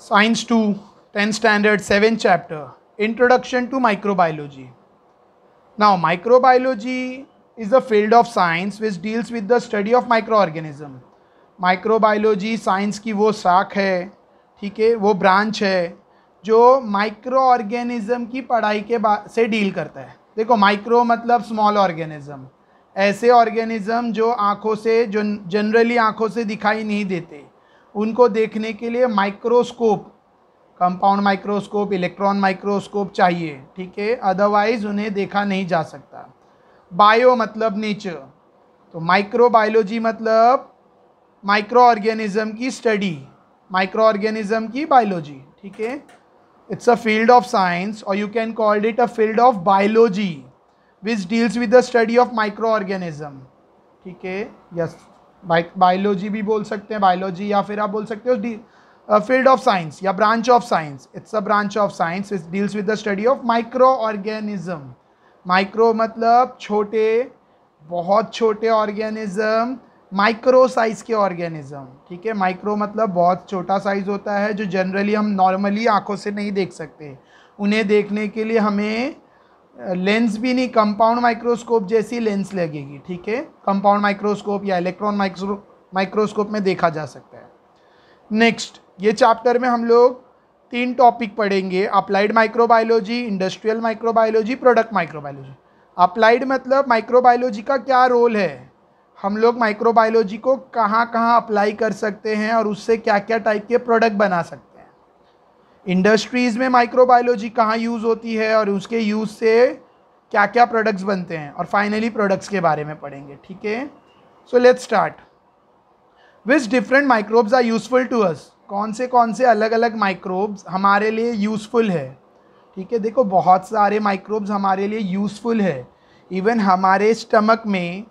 Science two tenth standard seven chapter introduction to microbiology now microbiology is the field of science which deals with the study of micro organism microbiology science की वो शाख है ठीक है वो branch है जो माइक्रो ऑर्गेनिज्म की पढ़ाई के बा से डील करता है देखो माइक्रो मतलब स्मॉल ऑर्गेनिज्म ऐसे ऑर्गेनिज्म जो आँखों से जो जनरली आँखों से दिखाई नहीं देते उनको देखने के लिए microscope compound microscope electron microscope चाहिए ठीक है अदरवाइज उन्हें देखा नहीं जा सकता बायो मतलब नेचर तो माइक्रोबायोलॉजी मतलब माइक्रो ऑर्गेनिज्म की स्टडी माइक्रो ऑर्गेनिज्म की बायोलॉजी ठीक है it's a field of science और you can called it a field of biology which deals with the study of micro organism ठीक है यस बायोलॉजी भी बोल सकते हैं बायोलॉजी या फिर आप बोल सकते हो फील्ड ऑफ साइंस या branch of science it's a branch of science it deals with the study of micro organism micro मतलब छोटे बहुत छोटे ऑर्गेनिज्म माइक्रो साइज के ऑर्गेनिज्म ठीक है माइक्रो मतलब बहुत छोटा साइज़ होता है जो जनरली हम नॉर्मली आंखों से नहीं देख सकते उन्हें देखने के लिए हमें लेंस भी नहीं कंपाउंड माइक्रोस्कोप जैसी लेंस लगेगी ठीक है कंपाउंड माइक्रोस्कोप या इलेक्ट्रॉन माइक्रो माइक्रोस्कोप में देखा जा सकता है नेक्स्ट ये चैप्टर में हम लोग तीन टॉपिक पढ़ेंगे applied microbiology industrial microbiology product microbiology applied मतलब माइक्रोबायोलॉजी का क्या रोल है हम लोग माइक्रोबायोलॉजी को कहाँ कहाँ अप्लाई कर सकते हैं और उससे क्या क्या टाइप के प्रोडक्ट बना सकते हैं इंडस्ट्रीज़ में माइक्रोबायोलॉजी कहाँ यूज़ होती है और उसके यूज़ से क्या क्या प्रोडक्ट्स बनते हैं और फाइनली प्रोडक्ट्स के बारे में पढ़ेंगे ठीक है so let's start which different microbes are useful to us कौन से कौन से अलग अलग माइक्रोब्स हमारे लिए यूज़फुल है ठीक है देखो बहुत सारे माइक्रोब्स हमारे लिए यूज़फुल है इवन हमारे स्टमक में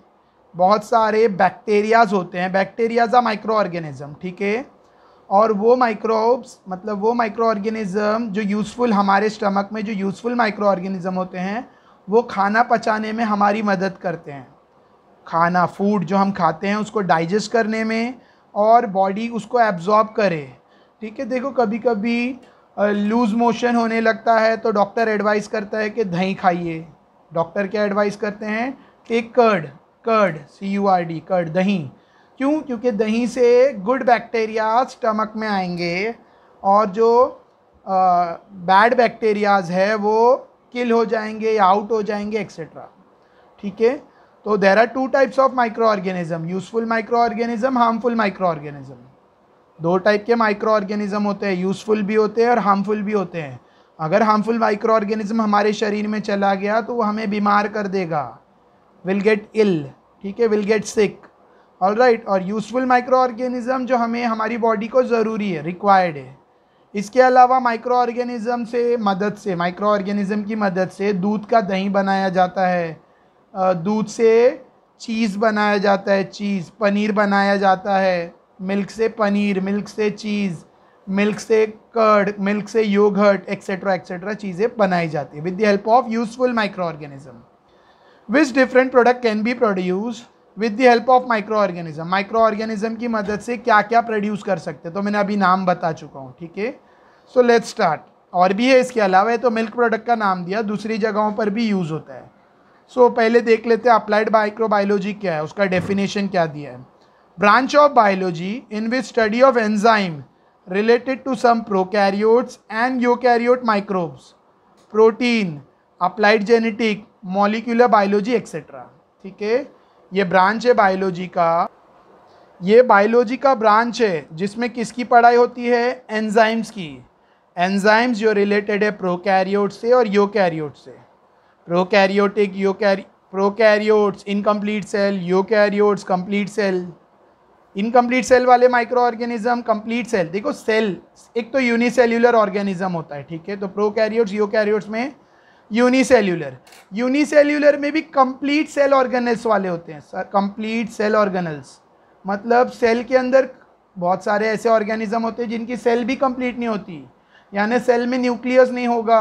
बहुत सारे बैक्टीरियाज होते हैं बैक्टीरियाज आ माइक्रो ऑर्गेनिज्म ठीक है और वो माइक्रोब्स मतलब वो माइक्रो ऑर्गेनिज़म जो यूज़फुल हमारे स्टमक में जो यूज़फुल माइक्रो ऑर्गेनिज़म होते हैं वो खाना पचाने में हमारी मदद करते हैं खाना फूड जो हम खाते हैं उसको डाइजेस्ट करने में और बॉडी उसको एब्जॉर्ब करे ठीक है देखो कभी कभी लूज़ मोशन होने लगता है तो डॉक्टर एडवाइस करता है कि दही खाइए डॉक्टर क्या एडवाइस करते हैं take curd curd C U R D curd दही क्यों क्योंकि दही से गुड बैक्टीरिया स्टमक में आएंगे और जो बैड बैक्टीरियाज है वो किल हो जाएंगे या आउट हो जाएंगे एक्सेट्रा ठीक है तो there are two types of micro organism useful micro organism harmful micro organism दो टाइप के माइक्रो ऑर्गेनिज्म होते हैं यूजफुल भी होते हैं और हार्मफुल भी होते हैं अगर हार्मफुल माइक्रो ऑर्गेनिज्म हमारे शरीर में चला गया तो वो हमें बीमार कर देगा विल गेट इल ठीक है will get sick all right और यूज़फुल माइक्रो ऑर्गेनिज़म जो हमें हमारी बॉडी को ज़रूरी है रिक्वायर्ड है इसके अलावा माइक्रो ऑर्गेनिज़म से मदद से माइक्रो ऑर्गेनिज़म की मदद से दूध का दही बनाया जाता है दूध से चीज़ बनाया जाता है चीज़ पनीर बनाया जाता है मिल्क से पनीर मिल्क से चीज़ मिल्क से कर्ड मिल्क से योगर्ट एक्सेट्रा एक्सेट्रा चीज़ें बनाई जाती है with the help of useful micro organism which different product can be produce with the help of micro organism micro organism की मदद से क्या क्या प्रोड्यूस कर सकते हैं तो मैंने अभी नाम बता चुका हूँ ठीक है सो लेट्स स्टार्ट और भी है इसके अलावा है तो मिल्क प्रोडक्ट का नाम दिया दूसरी जगहों पर भी यूज़ होता है सो so, पहले देख लेते हैं अप्लाइड माइक्रोबायोलॉजी क्या है उसका डेफिनेशन क्या दिया है branch of biology in which study of enzyme related to some prokaryotes and eukaryote microbes protein applied genetic molecular biology etcetera ठीक है ये ब्रांच है बायोलॉजी का ये बायोलॉजी का ब्रांच है जिसमें किसकी पढ़ाई होती है एंजाइम्स की एंजाइम्स जो रिलेटेड है प्रोकैरियोट से और यूकैरियोट से प्रोकैरियोटिक यूकैरी prokaryotes incomplete cell eukaryotes complete cell incomplete cell वाले माइक्रो ऑर्गेनिज्म कंप्लीट सेल देखो सेल एक तो यूनिसेल्यूलर ऑर्गेनिज्म होता है ठीक है तो प्रोकैरियोट्स यूकैरियोट्स में यूनिसेल्यूलर यूनिसेल्यूलर में भी कंप्लीट सेल ऑर्गेनल्स वाले होते हैं सर कंप्लीट सेल ऑर्गेनल्स मतलब सेल के अंदर बहुत सारे ऐसे ऑर्गेनिज्म होते हैं जिनकी सेल भी कंप्लीट नहीं होती यानी सेल में न्यूक्लियस नहीं होगा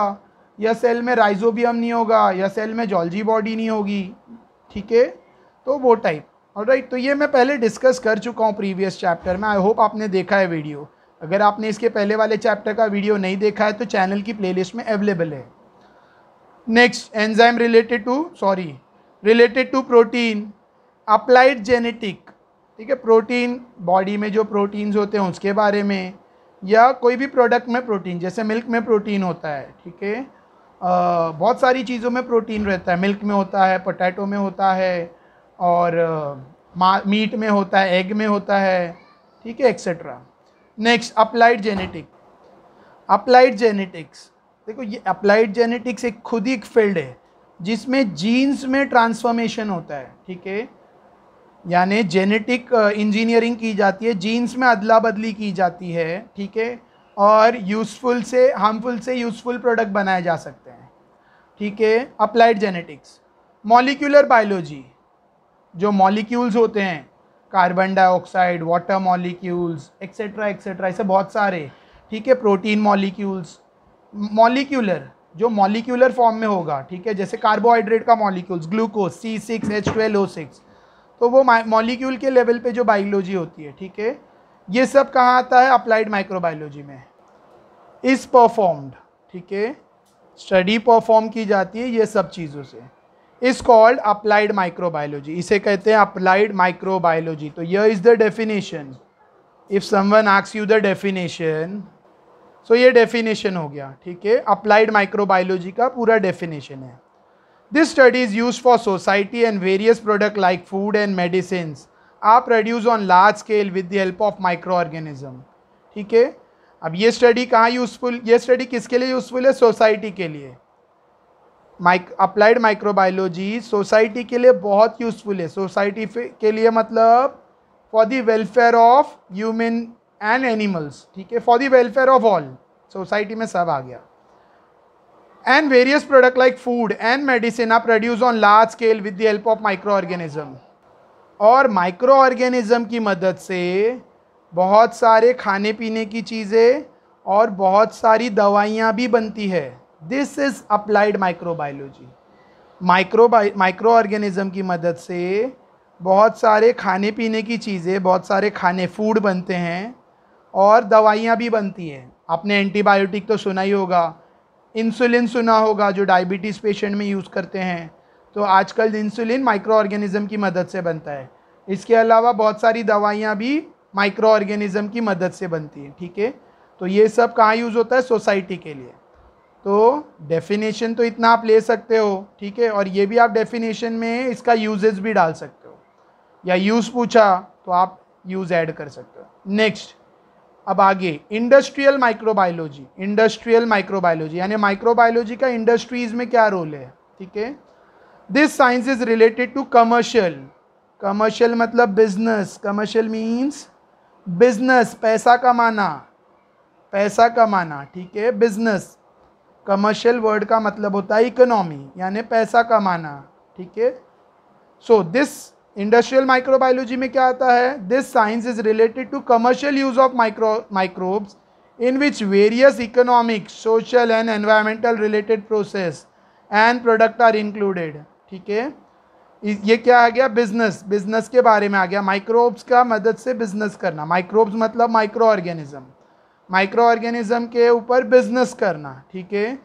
या सेल में राइजोबियम नहीं होगा या सेल में जॉलजी बॉडी नहीं होगी ठीक है तो वो टाइप और राइट तो ये मैं पहले डिस्कस कर चुका हूँ प्रीवियस चैप्टर में आई होप आपने देखा है वीडियो अगर आपने इसके पहले वाले चैप्टर का वीडियो नहीं देखा है तो चैनल की प्लेलिस्ट में अवेलेबल है next enzyme related to sorry related to protein applied genetic ठीक है प्रोटीन बॉडी में जो प्रोटीन्स होते हैं उसके बारे में या कोई भी प्रोडक्ट में प्रोटीन जैसे मिल्क में प्रोटीन होता है ठीक है बहुत सारी चीज़ों में प्रोटीन रहता है मिल्क में होता है पोटैटो में होता है और आ, मीट में होता है एग में होता है ठीक है etcetera next applied genetic applied genetics देखो ये अप्लाइड जेनेटिक्स एक खुद ही एक फील्ड है जिसमें जीन्स में ट्रांसफॉर्मेशन होता है ठीक है यानी जेनेटिक इंजीनियरिंग uh, की जाती है जीन्स में अदला बदली की जाती है ठीक है और यूज़फुल से हार्मफुल से यूज़फुल प्रोडक्ट बनाए जा सकते हैं ठीक है अप्लाइड जेनेटिक्स मॉलिक्यूलर बायोलॉजी जो मॉलिक्यूल्स होते हैं carbon dioxide water molecules etcetera etcetera ऐसे बहुत सारे ठीक है प्रोटीन मॉलिक्यूल्स मॉलिक्यूलर जो मॉलिक्यूलर फॉर्म में होगा ठीक है जैसे कार्बोहाइड्रेट का molecules glucose C six H twelve O six तो वो मॉलिक्यूल के लेवल पे जो बायोलॉजी होती है ठीक है ये सब कहाँ आता है अप्लाइड माइक्रोबायोलॉजी में इस परफॉर्म्ड ठीक है स्टडी परफॉर्म की जाती है ये सब चीज़ों से इस कॉल्ड अप्लाइड माइक्रोबायोलॉजी इसे कहते हैं अप्लाइड माइक्रोबायोलॉजी तो यह is the definition if someone asks you the definition so so, ये डेफिनेशन हो गया ठीक है अप्लाइड माइक्रोबायोलॉजी का पूरा डेफिनेशन है this study is use for society and various product like food and medicine are produce on large scale with the help of micro organism ठीक है अब ये स्टडी कहाँ यूजफुल ये स्टडी किसके लिए यूजफुल है सोसाइटी के लिए माइक अप्लाइड माइक्रोबायोलॉजी सोसाइटी के लिए बहुत यूजफुल है सोसाइटी के लिए मतलब for the welfare of human and animals ठीक है for the welfare of all society में सब आ गया and various product like food and medicine are produce on large scale with the help of micro organism और micro organism की मदद से बहुत सारे खाने पीने की चीज़ें और बहुत सारी दवाइयाँ भी बनती है this is applied microbiology micro micro organism की मदद से बहुत सारे खाने पीने की चीज़ें बहुत सारे खाने फूड बनते हैं और दवाइयाँ भी बनती हैं आपने एंटीबायोटिक तो सुना ही होगा इंसुलिन सुना होगा जो डायबिटीज़ पेशेंट में यूज़ करते हैं तो आजकल इंसुलिन माइक्रो ऑर्गेनिज़म की मदद से बनता है इसके अलावा बहुत सारी दवाइयाँ भी माइक्रो ऑर्गेनिज़म की मदद से बनती हैं ठीक है तो ये सब कहाँ यूज़ होता है सोसाइटी के लिए तो डेफिनेशन तो इतना आप ले सकते हो ठीक है और ये भी आप डेफिनेशन में इसका यूजेज भी डाल सकते हो या यूज़ पूछा तो आप यूज़ ऐड कर सकते हो नेक्स्ट अब आगे इंडस्ट्रियल माइक्रोबायोलॉजी इंडस्ट्रियल माइक्रोबायोलॉजी यानी माइक्रोबायोलॉजी का इंडस्ट्रीज में क्या रोल है ठीक है this science is related to commercial commercial मतलब बिजनेस कमर्शियल मीन्स बिजनेस पैसा कमाना पैसा कमाना ठीक है बिजनेस कमर्शियल वर्ड का मतलब होता है इकोनॉमी यानी पैसा कमाना ठीक है सो दिस इंडस्ट्रियल माइक्रोबायोलॉजी में क्या आता है this science is related to commercial use of micro microbes in which various economic social and environmental related process and product are included ठीक है ये क्या आ गया बिजनेस बिजनेस के बारे में आ गया माइक्रोब्स का मदद से बिजनेस करना माइक्रोब्स मतलब माइक्रो ऑर्गेनिज्म माइक्रो ऑर्गेनिज्म के ऊपर बिजनेस करना ठीक है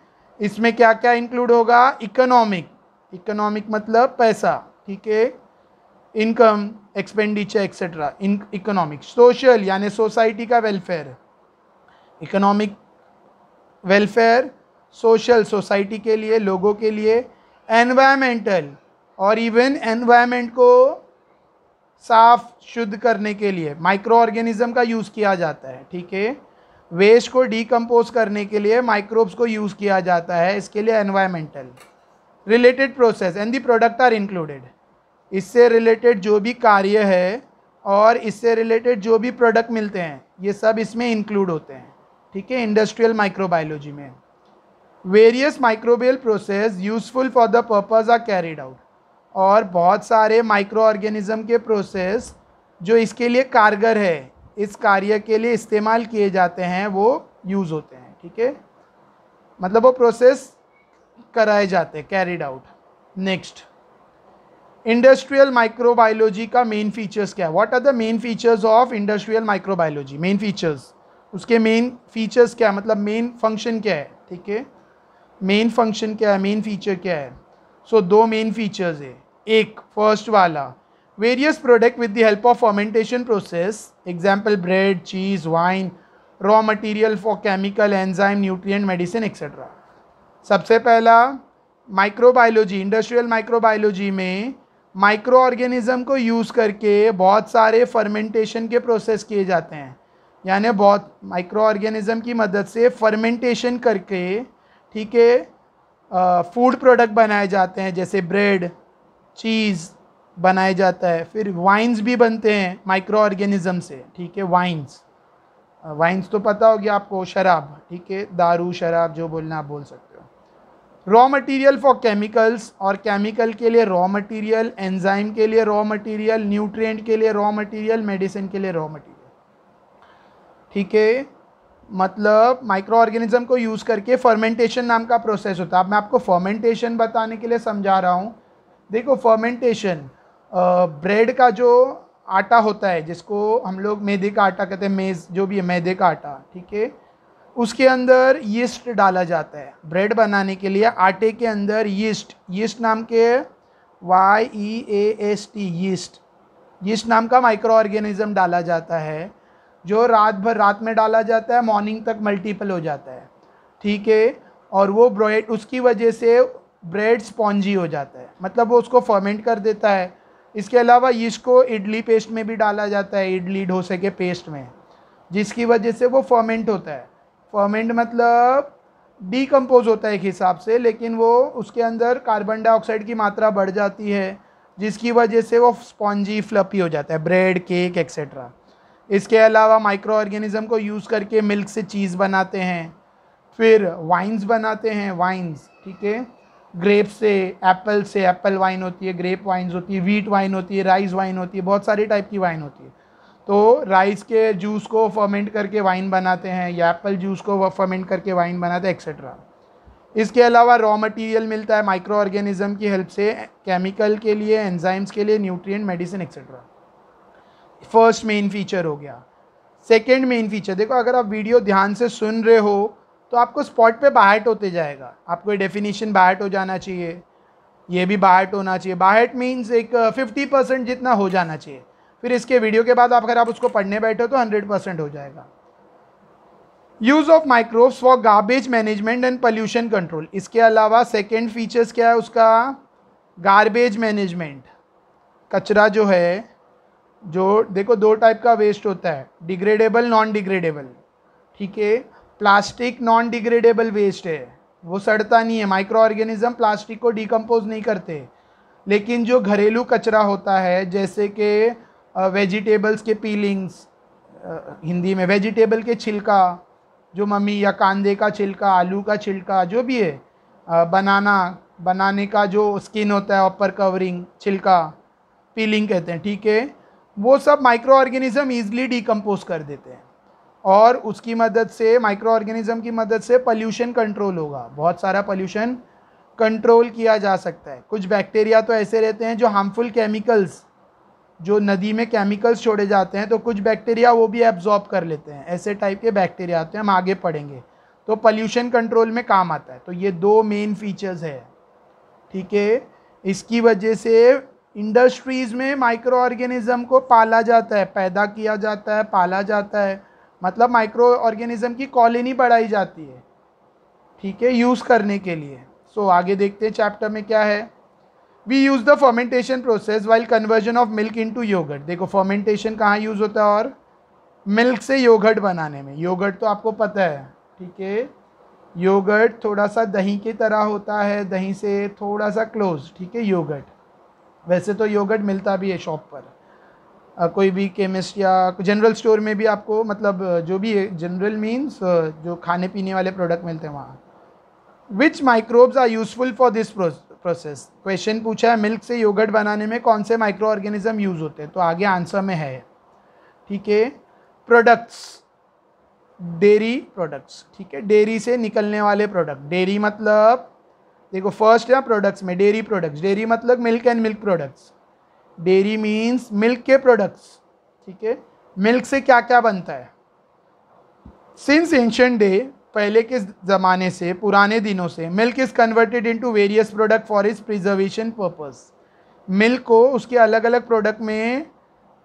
इसमें क्या क्या इंक्लूड होगा इकोनॉमिक इकोनॉमिक मतलब पैसा ठीक है income expenditure etcetera in economic social यानी सोसाइटी का welfare economic welfare social society के लिए लोगों के लिए एनवायरमेंटल और इवन एनवायरमेंट को साफ शुद्ध करने के लिए माइक्रो ऑर्गेनिज्म का यूज़ किया जाता है ठीक है वेस्ट को डिकम्पोज करने के लिए माइक्रोब्स को यूज़ किया जाता है इसके लिए environmental related process and the product are included इससे रिलेटेड जो भी कार्य है और इससे रिलेटेड जो भी प्रोडक्ट मिलते हैं ये सब इसमें इंक्लूड होते हैं ठीक है इंडस्ट्रियल माइक्रोबायोलॉजी में various microbial process useful for the purpose are carried out और बहुत सारे माइक्रो ऑर्गेनिज्म के प्रोसेस जो इसके लिए कारगर है इस कार्य के लिए इस्तेमाल किए जाते हैं वो यूज़ होते हैं ठीक है मतलब वो प्रोसेस कराए जाते हैं carried out next industrial microbiology का मेन फीचर्स क्या है what are the main features of industrial microbiology main features उसके मेन फीचर्स क्या है मतलब मेन फंक्शन क्या है ठीक है मेन फंक्शन क्या है मेन फीचर क्या है सो so, दो मेन फीचर्स है एक फर्स्ट वाला various product with the help of fermentation process example bread cheese wine raw material for chemical enzyme nutrient medicine etcetera सबसे पहला माइक्रोबायोलॉजी इंडस्ट्रियल माइक्रोबायोलॉजी में माइक्रो ऑर्गेनिज़म को यूज़ करके बहुत सारे फर्मेंटेशन के प्रोसेस किए जाते हैं यानी बहुत माइक्रो ऑर्गेनिज़म की मदद से फर्मेंटेशन करके ठीक है फूड प्रोडक्ट बनाए जाते हैं जैसे ब्रेड चीज़ बनाया जाता है फिर वाइन्स भी बनते हैं माइक्रो ऑर्गेनिज़म से ठीक है वाइन्स वाइन्स तो पता हो गया आपको शराब ठीक है दारू शराब जो बोलना आप बोल सकते रॉ मटेरियल फॉर केमिकल्स और केमिकल के लिए रॉ मटेरियल एंजाइम के लिए रॉ मटेरियल न्यूट्रिएंट के लिए रॉ मटेरियल मेडिसिन के लिए रॉ मटेरियल ठीक है मतलब माइक्रो ऑर्गेनिज्म को यूज़ करके फर्मेंटेशन नाम का प्रोसेस होता है अब मैं आपको फर्मेंटेशन बताने के लिए समझा रहा हूँ देखो फर्मेंटेशन ब्रेड का जो आटा होता है जिसको हम लोग मैदे का आटा कहते हैं मेज़ जो भी है मैदे का आटा ठीक है उसके अंदर यीस्ट डाला जाता है ब्रेड बनाने के लिए आटे के अंदर यीस्ट यीस्ट नाम के Y E A S T yeast yeast नाम का माइक्रो ऑर्गेनिज़म डाला जाता है जो रात भर रात में डाला जाता है मॉर्निंग तक मल्टीपल हो जाता है ठीक है और वो ब्रेड उसकी वजह से ब्रेड स्पॉन्जी हो जाता है मतलब वो उसको फर्मेंट कर देता है इसके अलावा यीस्ट को इडली पेस्ट में भी डाला जाता है इडली डोसे के पेस्ट में जिसकी वजह से वो फर्मेंट होता है फर्मेंट मतलब डीकम्पोज होता है एक हिसाब से लेकिन वो उसके अंदर कार्बन डाइऑक्साइड की मात्रा बढ़ जाती है जिसकी वजह से वो स्पॉन्जी फ्लपी हो जाता है ब्रेड केक एक्सेट्रा इसके अलावा माइक्रो ऑर्गेनिज़म को यूज़ करके मिल्क से चीज़ बनाते हैं फिर वाइन्स बनाते हैं वाइन्स ठीक है ग्रेप से एप्पल से एप्पल वाइन होती है ग्रेप वाइन्स होती है वीट वाइन होती है राइस वाइन होती है बहुत सारी टाइप की वाइन होती है तो राइस के जूस को फर्मेंट करके वाइन बनाते हैं या एप्पल जूस को फर्मेंट करके वाइन बनाते हैं एक्सेट्रा इसके अलावा रॉ मटेरियल मिलता है माइक्रो ऑर्गेनिज्म की हेल्प से केमिकल के लिए एंजाइम्स के लिए nutrient medicine etcetera first main feature हो गया सेकेंड मेन फीचर देखो अगर आप वीडियो ध्यान से सुन रहे हो तो आपको स्पॉट पे बाहट होते जाएगा आपको डेफिनेशन बाहट हो जाना चाहिए ये भी बाहट होना चाहिए बाहट मीन्स एक फिफ्टी uh, परसेंट जितना हो जाना चाहिए फिर इसके वीडियो के बाद आप अगर आप उसको पढ़ने हो तो हंड्रेड परसेंट हो जाएगा use of microbes for garbage management and pollution control इसके अलावा सेकेंड फीचर्स क्या है उसका गार्बेज मैनेजमेंट कचरा जो है जो देखो दो टाइप का वेस्ट होता है डिग्रेडेबल नॉन डिग्रेडेबल ठीक है प्लास्टिक नॉन डिग्रेडेबल वेस्ट है वो सड़ता नहीं है माइक्रो ऑर्गेनिज्म प्लास्टिक को डिकम्पोज नहीं करते लेकिन जो घरेलू कचरा होता है जैसे कि वेजिटेबल्स के पीलिंग्स हिंदी में वेजिटेबल के छिलका जो मम्मी या कांदे का छिलका आलू का छिलका जो भी है बनाना बनाने का जो स्किन होता है अपर कवरिंग छिलका पीलिंग कहते हैं ठीक है वो सब माइक्रो ऑर्गेनिज़म ईजिली डिकम्पोज कर देते हैं और उसकी मदद से माइक्रो ऑर्गेनिज़म की मदद से पल्यूशन कंट्रोल होगा बहुत सारा पल्यूशन कंट्रोल किया जा सकता है कुछ बैक्टीरिया तो ऐसे रहते हैं जो हार्मफुल केमिकल्स जो नदी में केमिकल्स छोड़े जाते हैं तो कुछ बैक्टीरिया वो भी एब्जॉर्ब कर लेते हैं ऐसे टाइप के बैक्टीरिया आते हैं हम आगे पढ़ेंगे तो पल्यूशन कंट्रोल में काम आता है तो ये दो मेन फीचर्स है ठीक है इसकी वजह से इंडस्ट्रीज़ में माइक्रो ऑर्गेनिज़म को पाला जाता है पैदा किया जाता है पाला जाता है मतलब माइक्रो ऑर्गेनिज़म की कॉलोनी बढ़ाई जाती है ठीक है यूज़ करने के लिए सो so, आगे देखते हैं चैप्टर में क्या है we use the fermentation process while conversion of milk into yogurt देखो फर्मेंटेशन कहाँ यूज़ होता है और मिल्क से योगर्ट बनाने में योगर्ट तो आपको पता है ठीक है योगर्ट थोड़ा सा दही की तरह होता है दही से थोड़ा सा क्लोज ठीक है योगर्ट वैसे तो योगर्ट मिलता भी है शॉप पर आ, कोई भी केमिस्ट या जनरल स्टोर में भी आपको मतलब जो भी जनरल मीन्स जो खाने पीने वाले प्रोडक्ट मिलते हैं वहाँ which microbes are useful for this process process question पूछा है मिल्क से योगर्ट बनाने में कौन से माइक्रो ऑर्गेनिज्म यूज़ होते हैं तो आगे आंसर में है ठीक है प्रोडक्ट्स डेयरी प्रोडक्ट्स ठीक है डेयरी से निकलने वाले प्रोडक्ट डेयरी मतलब देखो फर्स्ट है प्रोडक्ट्स में डेरी प्रोडक्ट्स डेयरी मतलब milk and milk products dairy means milk के प्रोडक्ट्स ठीक है मिल्क से क्या क्या बनता है सिंस एंशंट डे पहले के ज़माने से पुराने दिनों से milk is converted into various product for is preservation purpose milk को उसके अलग अलग प्रोडक्ट में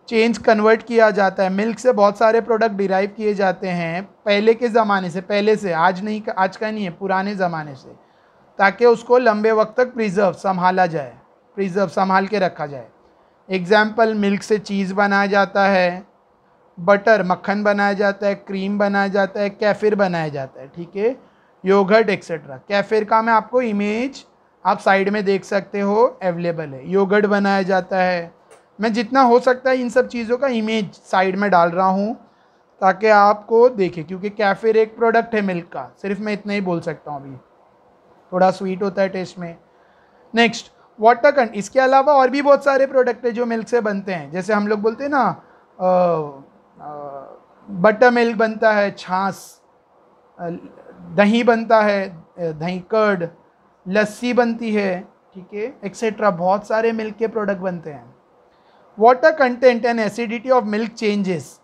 चेंज कन्वर्ट किया जाता है मिल्क से बहुत सारे प्रोडक्ट डिराइव किए जाते हैं पहले के ज़माने से पहले से आज नहीं आज का नहीं है पुराने ज़माने से ताकि उसको लंबे वक्त तक प्रिजर्व संभाला जाए प्रिजर्व संभाल के रखा जाए एग्ज़ाम्पल मिल्क से चीज़ बनाया जाता है बटर मक्खन बनाया जाता है क्रीम बनाया जाता है कैफिर बनाया जाता है ठीक है योगर्ट एक्सेट्रा कैफिर का मैं आपको इमेज आप साइड में देख सकते हो अवेलेबल है योगर्ट बनाया जाता है मैं जितना हो सकता है इन सब चीज़ों का इमेज साइड में डाल रहा हूँ ताकि आपको देखे क्योंकि कैफिर एक प्रोडक्ट है मिल्क का सिर्फ मैं इतना ही बोल सकता हूँ अभी थोड़ा स्वीट होता है टेस्ट में नेक्स्ट वाटर कंट इसके अलावा और भी बहुत सारे प्रोडक्ट है जो मिल्क से बनते हैं जैसे हम लोग बोलते हैं ना बटर मिल्क बनता है छाछ दही बनता है दही कर्ड लस्सी बनती है ठीक है एक्सेट्रा बहुत सारे मिल्क के प्रोडक्ट बनते हैं water content and acidity of milk changes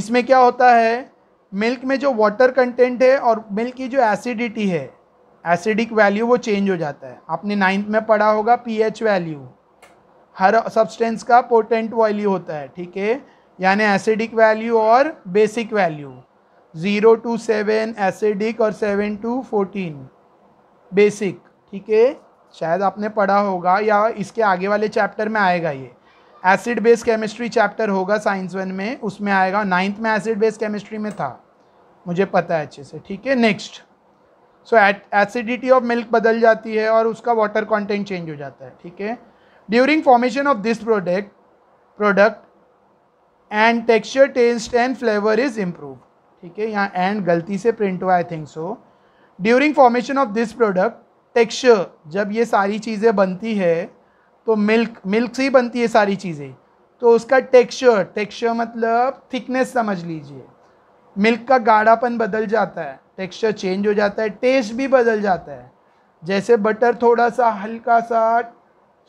इसमें क्या होता है मिल्क में जो वाटर कंटेंट है और मिल्क की जो एसिडिटी है एसिडिक वैल्यू वो चेंज हो जाता है आपने नाइन्थ में पढ़ा होगा पीएच वैल्यू हर सब्सटेंस का पोटेंट वैल्यू होता है ठीक है यानी एसिडिक वैल्यू और basic value zero to seven acidic और सेवन टू फोर्टीन बेसिक ठीक है शायद आपने पढ़ा होगा या इसके आगे वाले चैप्टर में आएगा ये एसिड बेस केमिस्ट्री चैप्टर होगा साइंस वन में उसमें आएगा नाइन्थ में एसिड बेस केमिस्ट्री में था मुझे पता है अच्छे से ठीक है next so acidity of milk बदल जाती है और उसका वाटर कंटेंट चेंज हो जाता है ठीक है during formation of this product product and texture taste and flavour is improve ठीक है यहाँ एंड गलती से प्रिंट हुआ I think so during formation of this product texture जब ये सारी चीज़ें बनती है तो मिल्क मिल्क से ही बनती है सारी चीज़ें तो उसका टेक्सचर टेक्सचर मतलब थिकनेस समझ लीजिए मिल्क का गाढ़ापन बदल जाता है टेक्सचर चेंज हो जाता है टेस्ट भी बदल जाता है जैसे बटर थोड़ा सा हल्का सा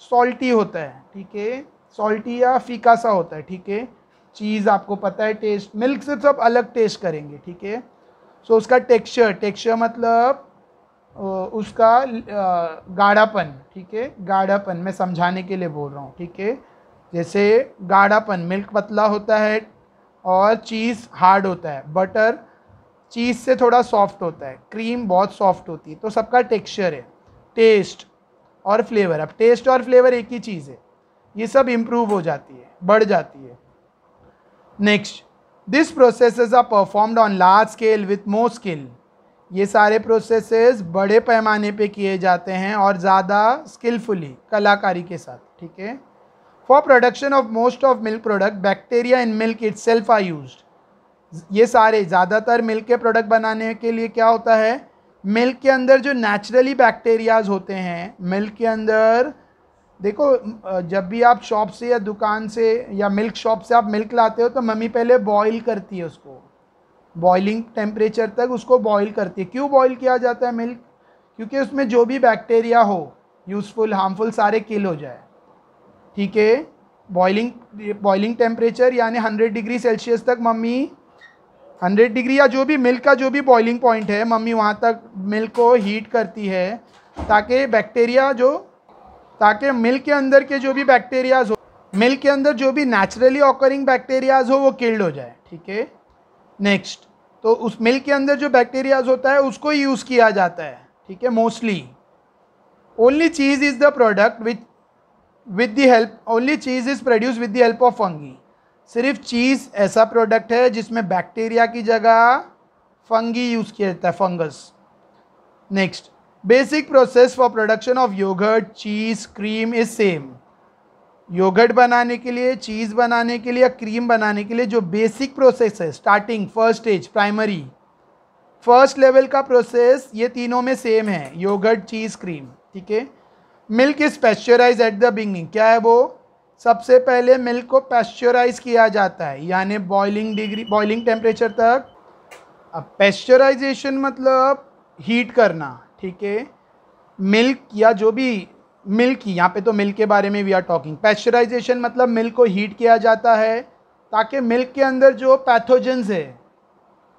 सॉल्टी होता है ठीक है सॉल्टी या फीका सा होता है ठीक है चीज़ आपको पता है टेस्ट मिल्क से सब अलग टेस्ट करेंगे ठीक है सो उसका टेक्सचर टेक्सचर मतलब उसका गाढ़ापन ठीक है गाढ़ापन मैं समझाने के लिए बोल रहा हूँ ठीक है जैसे गाढ़ापन मिल्क पतला होता है और चीज़ हार्ड होता है बटर चीज़ से थोड़ा सॉफ्ट होता है क्रीम बहुत सॉफ्ट होती है तो सबका टेक्सचर है टेस्ट और फ्लेवर अब टेस्ट और फ्लेवर एक ही चीज़ है ये सब इम्प्रूव हो जाती है बढ़ जाती है next this processes are performed on large scale with more skill ये सारे प्रोसेसेस बड़े पैमाने पे किए जाते हैं और ज़्यादा स्किलफुली कलाकारी के साथ ठीक है for production of most of milk product bacteria in milk itself are use ये सारे ज़्यादातर मिल्क के प्रोडक्ट बनाने के लिए क्या होता है मिल्क के अंदर जो नेचुरली बैक्टीरियाज होते हैं मिल्क के अंदर देखो जब भी आप शॉप से या दुकान से या मिल्क शॉप से आप मिल्क लाते हो तो मम्मी पहले बॉईल करती है उसको बॉइलिंग टेम्परेचर तक उसको बॉईल करती है क्यों बॉईल किया जाता है मिल्क क्योंकि उसमें जो भी बैक्टीरिया हो यूज़फुल हार्मफुल सारे किल हो जाए ठीक है बॉइलिंग बॉइलिंग टेम्परेचर यानी हंड्रेड डिग्री सेल्सियस तक मम्मी हंड्रेड डिग्री या जो भी मिल्क का जो भी बॉइलिंग पॉइंट है मम्मी वहाँ तक मिल्क को हीट करती है ताकि बैक्टीरिया जो ताकि मिल्क के अंदर के जो भी बैक्टीरियाज हो मिल्क के अंदर जो भी नेचुरली ऑकरिंग बैक्टीरियाज हो वो किल्ड हो जाए ठीक है नेक्स्ट तो उस मिल्क के अंदर जो बैक्टीरियाज होता है उसको यूज़ किया जाता है ठीक है mostly only cheese is the product with with the help only cheese is produce with the help of fungi सिर्फ चीज़ ऐसा प्रोडक्ट है जिसमें बैक्टीरिया की जगह फंगी यूज़ किया जाता है fungus next basic process for production of yogurt cheese cream is same yogurt बनाने के लिए चीज़ बनाने के लिए या क्रीम बनाने के लिए जो बेसिक प्रोसेस है starting first stage primary first level का प्रोसेस ये तीनों में सेम है योगर्ट चीज़ क्रीम ठीक है milk is pasteurize at the beginning क्या है वो सबसे पहले मिल्क को पेस्चराइज किया जाता है यानी बॉइलिंग डिग्री बॉइलिंग टेम्परेचर तक अब पेस्चराइजेशन मतलब हीट करना ठीक है मिल्क या जो भी मिल्क यहाँ पे तो मिल्क के बारे में वी आर टॉकिंग पैस्चराइजेशन मतलब मिल्क को हीट किया जाता है ताकि मिल्क के अंदर जो पैथोजेंस है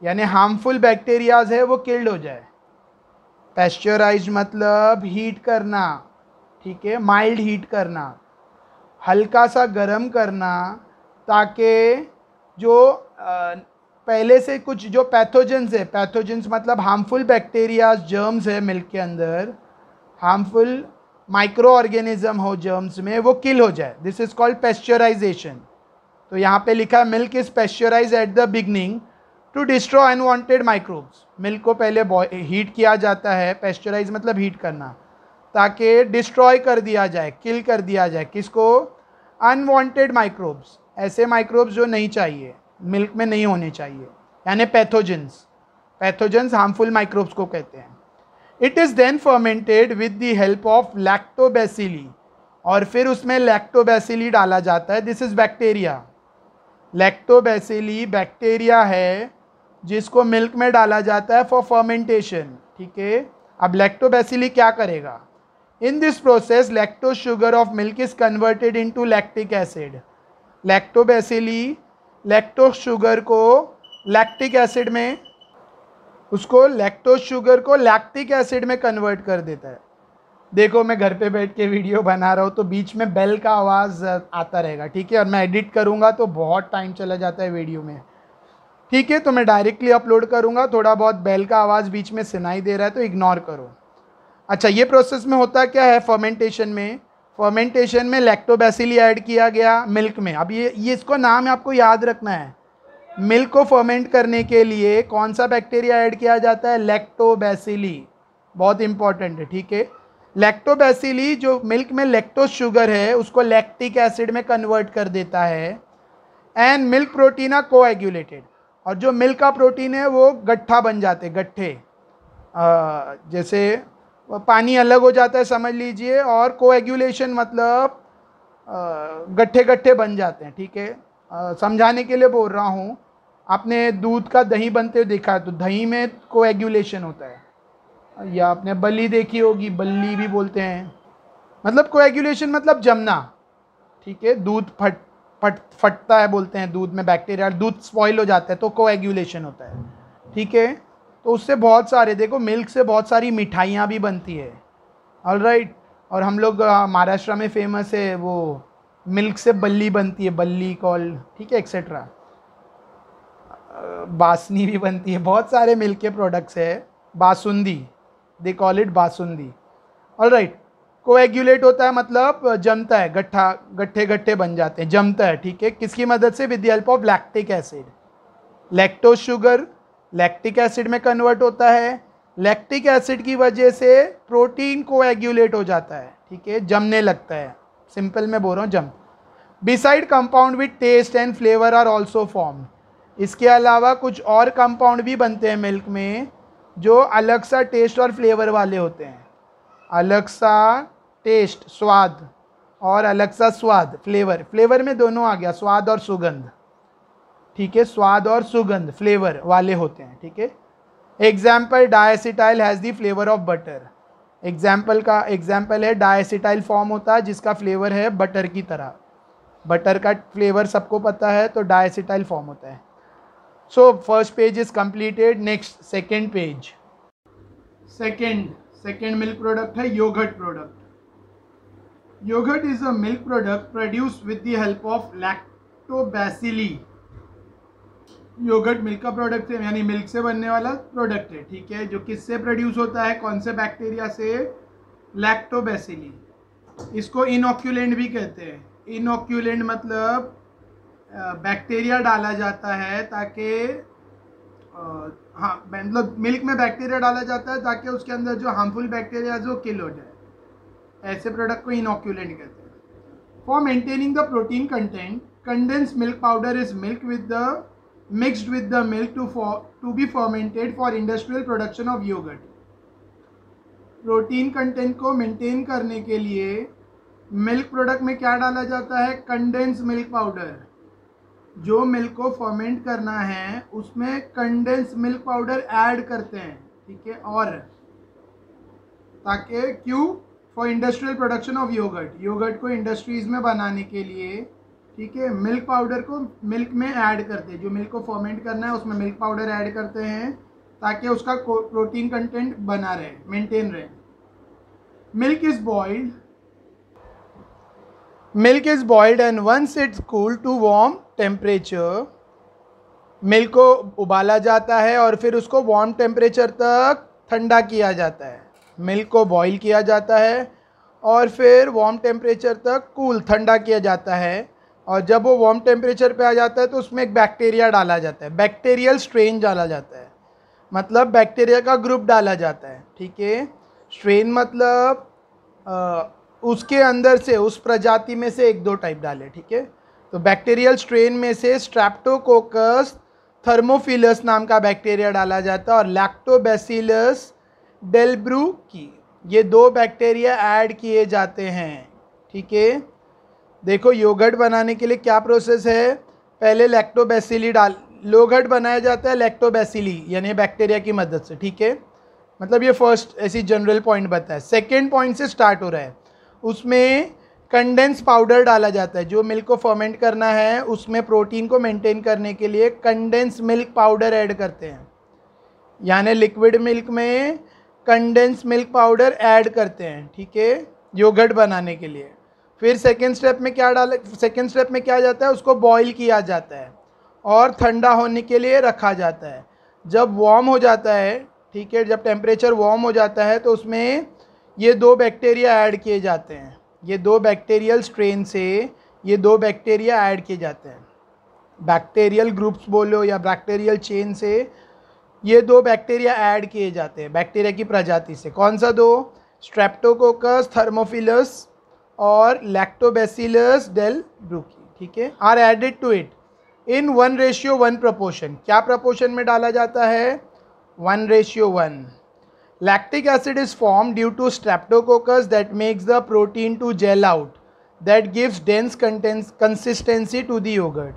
यानी हार्मफुल बैक्टीरियाज है वो किल्ड हो जाए पैस्चराइज मतलब हीट करना ठीक है माइल्ड हीट करना हल्का सा गर्म करना ताकि जो पहले से कुछ जो पैथोजेंस मतलब है पैथोजेंस मतलब हार्मफुल बैक्टीरिया जर्म्स है मिल्क के अंदर हार्मफुल माइक्रो ऑर्गेनिज्म हो जर्म्स में वो किल हो जाए दिस इज़ कॉल्ड पेस्चराइजेशन तो यहाँ पे लिखा है milk is pasteurize at the beginning to destroy unwanted microbes milk को पहले हीट किया जाता है पेस्चराइज मतलब हीट करना ताकि डिस्ट्रॉय कर दिया जाए किल कर दिया जाए किसको अनवांटेड माइक्रोब्स ऐसे माइक्रोब्स जो नहीं चाहिए मिल्क में नहीं होने चाहिए यानी पैथोजेंस पैथोजेंस हार्मफुल माइक्रोब्स को कहते हैं it is then fermented with the help of lactobacilli और फिर उसमें लैक्टोबैसिली डाला जाता है this is bacteria lactobacilli bacteria है जिसको मिल्क में डाला जाता है फॉर फर्मेंटेशन ठीक है अब लैक्टोबैसिली क्या करेगा in this process lacto sugar of milk is converted in to lactic acid lactobacilli lactose sugar को लैक्टिक एसिड में उसको लैक्टोज शुगर को लैक्टिक एसिड में कन्वर्ट कर देता है देखो मैं घर पे बैठ के वीडियो बना रहा हूँ तो बीच में बेल का आवाज़ आता रहेगा ठीक है और मैं एडिट करूँगा तो बहुत टाइम चला जाता है वीडियो में ठीक है तो मैं डायरेक्टली अपलोड करूँगा थोड़ा बहुत बेल का आवाज़ बीच में सुनाई दे रहा है तो इग्नोर करो अच्छा ये प्रोसेस में होता क्या है फर्मेंटेशन में फर्मेंटेशन में लैक्टोबैसिली ऐड किया गया मिल्क में अब ये ये इसको नाम आपको याद रखना है मिल्क को फर्मेंट करने के लिए कौन सा बैक्टीरिया ऐड किया जाता है लैक्टोबैसिली बहुत इंपॉर्टेंट है ठीक है लैक्टोबैसिली जो मिल्क में लैक्टोज शुगर है उसको लैक्टिक एसिड में कन्वर्ट कर देता है and milk protein are coagulated और जो मिल्क का प्रोटीन है वो गट्ठा बन जाते गट्ठे जैसे पानी अलग हो जाता है समझ लीजिए और कोएगुलेशन मतलब गट्ठे गट्ठे बन जाते हैं ठीक है समझाने के लिए बोल रहा हूँ आपने दूध का दही बनते हुए देखा है तो दही में कोएगुलेशन होता है या आपने बली देखी होगी बल्ली भी बोलते हैं मतलब कोएगुलेशन मतलब जमना ठीक है दूध फट फट फटता है बोलते हैं दूध में बैक्टीरिया दूध स्पॉइल हो जाता है तो कोएगुलेशन होता है ठीक है तो उससे बहुत सारे देखो मिल्क से बहुत सारी मिठाइयाँ भी बनती है ऑल राइट और हम लोग महाराष्ट्र में फेमस है वो मिल्क से बल्ली बनती है बल्ली कॉल ठीक है एक्सेट्रा बासनी भी बनती है बहुत सारे मिल्क के प्रोडक्ट्स है basundi they call it basundi all right coagulate होता है मतलब जमता है गट्ठा गट्ठे गट्ठे बन जाते हैं जमता है ठीक है किसकी मदद से with the help of lactic acid lactose sugar lactic acid में कन्वर्ट होता है लैक्टिक एसिड की वजह से प्रोटीन को एग्यूलेट हो जाता है ठीक है जमने लगता है सिंपल में बोल रहा हूँ जम beside compound with taste and flavour are also form इसके अलावा कुछ और कंपाउंड भी बनते हैं मिल्क में जो अलग सा टेस्ट और फ्लेवर वाले होते हैं अलग सा टेस्ट स्वाद और अलग सा स्वाद फ्लेवर फ्लेवर में दोनों आ गया स्वाद और सुगंध ठीक है स्वाद और सुगंध फ्लेवर वाले होते हैं ठीक है example diacetyl has the flavour of butter example का एग्जाम्पल है डायसिटाइल फॉर्म होता है जिसका फ्लेवर है बटर की तरह बटर का फ्लेवर सबको पता है तो डायसिटाइल फॉर्म होता है so first page is completed next second page second second milk product है yogurt product yogurt is a milk product produce with the help of lactobacilli yogurt milk का प्रोडक्ट है यानी मिल्क से बनने वाला प्रोडक्ट है ठीक है जो किससे प्रोड्यूस होता है कौन से बैक्टीरिया से लैक्टोबैसिली इसको इनोक्यूलेंट भी कहते हैं इनोक्यूलेंट मतलब बैक्टीरिया डाला जाता है ताकि हाँ मतलब मिल्क में बैक्टीरिया डाला जाता है ताकि उसके अंदर जो हार्मफुल बैक्टीरिया वो किल हो जाए ऐसे प्रोडक्ट को इनोक्यूलेंट कहते हैं for maintaining the protein content condense milk powder is milk with the mixed with the milk to, for, to be fermented for industrial production of yogurt. Protein content को maintain करने के लिए milk product में क्या डाला जाता है condense milk powder जो मिल्क को फॉर्मेंट करना है उसमें कंडेंस मिल्क पाउडर ऐड करते हैं ठीक है और ताकि क्यों for industrial production of yogurt yogurt को इंडस्ट्रीज़ में बनाने के लिए ठीक है मिल्क पाउडर को मिल्क में ऐड करते हैं जो मिल्क को फॉर्मेंट करना है उसमें मिल्क पाउडर ऐड करते हैं ताकि उसका प्रोटीन कंटेंट बना रहे मेंटेन रहे milk is boiled milk is boiled and once it's cool to warm temperature milk को उबाला जाता है और फिर उसको वार्म टेम्परेचर तक ठंडा किया जाता है मिल्क को बॉईल किया जाता है और फिर वार्म टेम्परेचर तक कूल ठंडा किया जाता है और जब वो वार्म टेम्परेचर पे आ जाता है तो उसमें एक बैक्टीरिया डाला जाता है बैक्टीरियल स्ट्रेन डाला जाता है मतलब बैक्टीरिया का ग्रुप डाला जाता है ठीक है स्ट्रेन मतलब आ, उसके अंदर से उस प्रजाति में से एक दो टाइप डाले ठीक है तो बैक्टीरियल स्ट्रेन में से स्ट्रैप्टोकोकस थर्मोफिलस नाम का बैक्टीरिया डाला जाता है और लैक्टोबैसिलस डेल्ब्रू की ये दो बैक्टीरिया ऐड किए जाते हैं ठीक है देखो योगर्ट बनाने के लिए क्या प्रोसेस है पहले लैक्टोबैसिली डाल लोगर्ट बनाया जाता है लैक्टोबैसिली यानी बैक्टीरिया की मदद से ठीक है मतलब ये फर्स्ट ऐसी जनरल पॉइंट बताया सेकेंड पॉइंट से स्टार्ट हो रहा है उसमें कंडेंस पाउडर डाला जाता है जो मिल्क को फर्मेंट करना है उसमें प्रोटीन को मेंटेन करने के लिए कंडेंस मिल्क पाउडर ऐड करते हैं यानी लिक्विड मिल्क में कंडेंस मिल्क पाउडर ऐड करते हैं ठीक है योगर्ट बनाने के लिए फिर सेकेंड स्टेप में क्या डाल सेकेंड स्टेप में क्या जाता है उसको बॉईल किया जाता है और ठंडा होने के लिए रखा जाता है जब वार्म हो जाता है ठीक है जब टेम्परेचर वार्म हो जाता है तो उसमें ये दो बैक्टीरिया ऐड किए जाते हैं ये दो बैक्टीरियल स्ट्रेन से ये दो बैक्टीरिया ऐड किए जाते हैं बैक्टीरियल ग्रुप्स बोलो या बैक्टीरियल चेन से ये दो बैक्टीरिया ऐड किए जाते हैं बैक्टीरिया की प्रजाति से कौन सा दो स्ट्रेप्टोकोकस थर्मोफिलस और लैक्टोबैसिलस डेल ब्रूकी ठीक है are added to it in one ratio one proportion क्या प्रपोर्शन में डाला जाता है one ratio one lactic acid is form due to streptococcus that makes the protein to gel out that gives dense consistency to the yogurt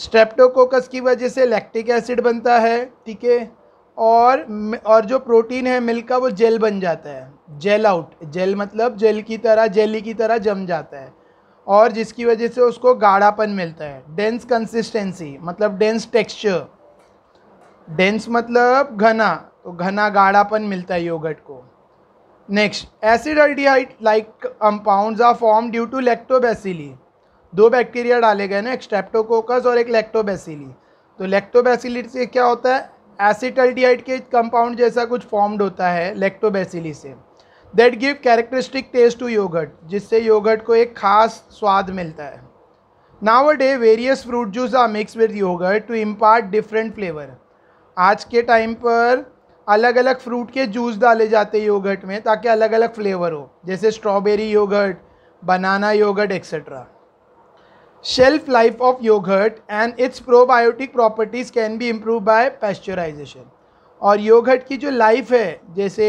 streptococcus की वजह से lactic acid बनता है ठीक है और और जो प्रोटीन है मिल्क का वो जेल बन जाता है जेल आउट जेल मतलब जेल की तरह जेली की तरह जम जाता है और जिसकी वजह से उसको गाढ़ापन मिलता है डेंस कंसिस्टेंसी मतलब डेंस टेक्सचर डेंस मतलब घना तो घना गाढ़ापन मिलता है योगर्ट को next acid aldehyde like compounds are form due to lactobacilli दो बैक्टीरिया डाले गए ना एक स्ट्रेप्टोकोकस और एक लेक्टोबैसिली तो लैक्टोबैसिली से क्या होता है एसिटल्डिहाइड के कंपाउंड जैसा कुछ फॉर्म्ड होता है लेक्टोबैसिली से that give characteristic taste to yogurt जिससे योगर्ट को एक खास स्वाद मिलता है nowadays various fruit juice are mix with yogurt to impart different flavour आज के टाइम पर अलग अलग फ्रूट के जूस डाले जाते हैं योगर्ट में ताकि अलग अलग फ्लेवर हो जैसे strawberry yogurt banana yogurt etcetera shelf life of yogurt and its probiotic properties can be improve by pasteurization और योगर्ट की जो लाइफ है जैसे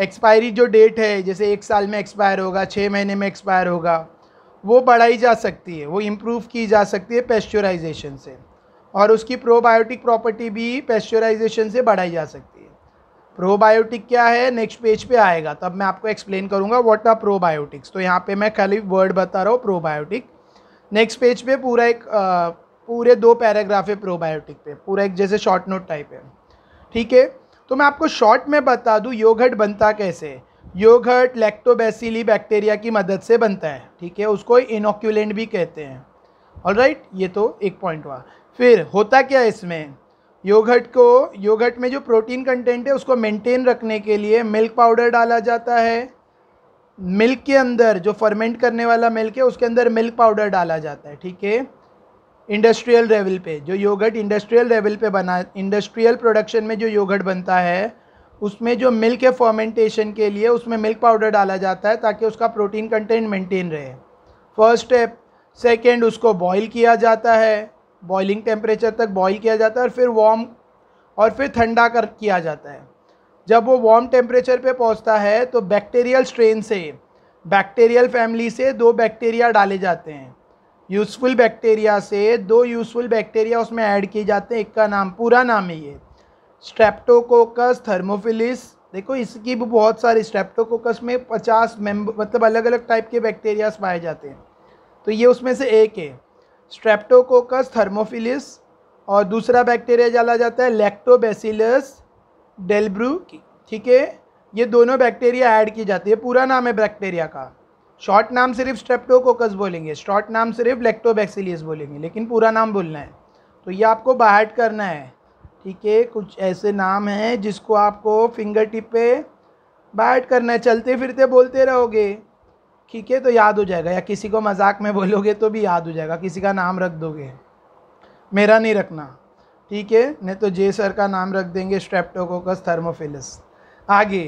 एक्सपायरी जो डेट है जैसे एक साल में एक्सपायर होगा छः महीने में एक्सपायर होगा वो बढ़ाई जा सकती है वो इम्प्रूव की जा सकती है पेस्चराइजेशन से और उसकी प्रोबायोटिक प्रॉपर्टी भी पेस्चराइजेशन से बढ़ाई जा सकती है प्रोबायोटिक क्या है नेक्स्ट पेज पे आएगा तब मैं आपको एक्सप्लेन करूँगा व्हाट आर प्रोबायोटिक्स तो यहाँ पे मैं खाली वर्ड बता रहा हूँ प्रोबायोटिक नेक्स्ट पेज पे पूरा एक आ, पूरे दो पैराग्राफ है प्रोबायोटिक पे पूरा एक जैसे शॉर्ट नोट टाइप है ठीक है तो मैं आपको शॉर्ट में बता दूँ योगहट बनता कैसे योगट योगहट लैक्टोबैसिली बैक्टीरिया की मदद से बनता है ठीक है उसको इनोक्यूलेंट भी कहते हैं ऑल राइट ये तो एक पॉइंट हुआ फिर होता क्या है इसमें योगट को योगहट में जो प्रोटीन कंटेंट है उसको मेंटेन रखने के लिए मिल्क पाउडर डाला जाता है मिल्क के अंदर जो फर्मेंट करने वाला मिल्क है उसके अंदर मिल्क पाउडर डाला जाता है ठीक है इंडस्ट्रियल लेवल पे जो योगर्ट इंडस्ट्रियल लेवल पे बना इंडस्ट्रियल प्रोडक्शन में जो योगर्ट बनता है उसमें जो मिल्क है फर्मेंटेशन के लिए उसमें मिल्क पाउडर डाला जाता है ताकि उसका प्रोटीन कंटेंट मेंटेन रहे फर्स्ट स्टेप सेकेंड उसको बॉयल किया जाता है बॉइलिंग टेम्परेचर तक बॉयल किया जाता है और फिर वार्म और फिर ठंडा कर किया जाता है जब वो वार्म टेम्परेचर पे पहुंचता है तो बैक्टीरियल स्ट्रेन से बैक्टीरियल फैमिली से दो बैक्टीरिया डाले जाते हैं यूज़फुल बैक्टीरिया से दो यूज़फुल बैक्टीरिया उसमें ऐड किए जाते हैं एक का नाम पूरा नाम है ये स्ट्रेप्टोकोकस थर्मोफिलिस देखो इसकी भी बहुत सारे स्ट्रेप्टोकोकस में पचास मेम्बर मतलब अलग अलग टाइप के बैक्टीरियाज पाए जाते हैं तो ये उसमें से एक है स्ट्रेप्टोकोकस थर्मोफिलिस और दूसरा बैक्टीरिया डाला जाता है लैक्टोबेसिलस डेलब्रू ठीक है ये दोनों बैक्टीरिया ऐड की जाती है पूरा नाम है बैक्टीरिया का शॉर्ट नाम सिर्फ स्ट्रेप्टोकोकस बोलेंगे शॉर्ट नाम सिर्फ लेक्टोबैक्सीलियस बोलेंगे लेकिन पूरा नाम बोलना है तो ये आपको बाहर करना है ठीक है कुछ ऐसे नाम हैं जिसको आपको फिंगर टिप पे बाहर करना है चलते फिरते बोलते रहोगे ठीक है तो याद हो जाएगा या किसी को मजाक में बोलोगे तो भी याद हो जाएगा किसी का नाम रख दोगे मेरा नहीं रखना ठीक है नहीं तो जे सर का नाम रख देंगे स्ट्रेप्टोकोकस थर्मोफिलस आगे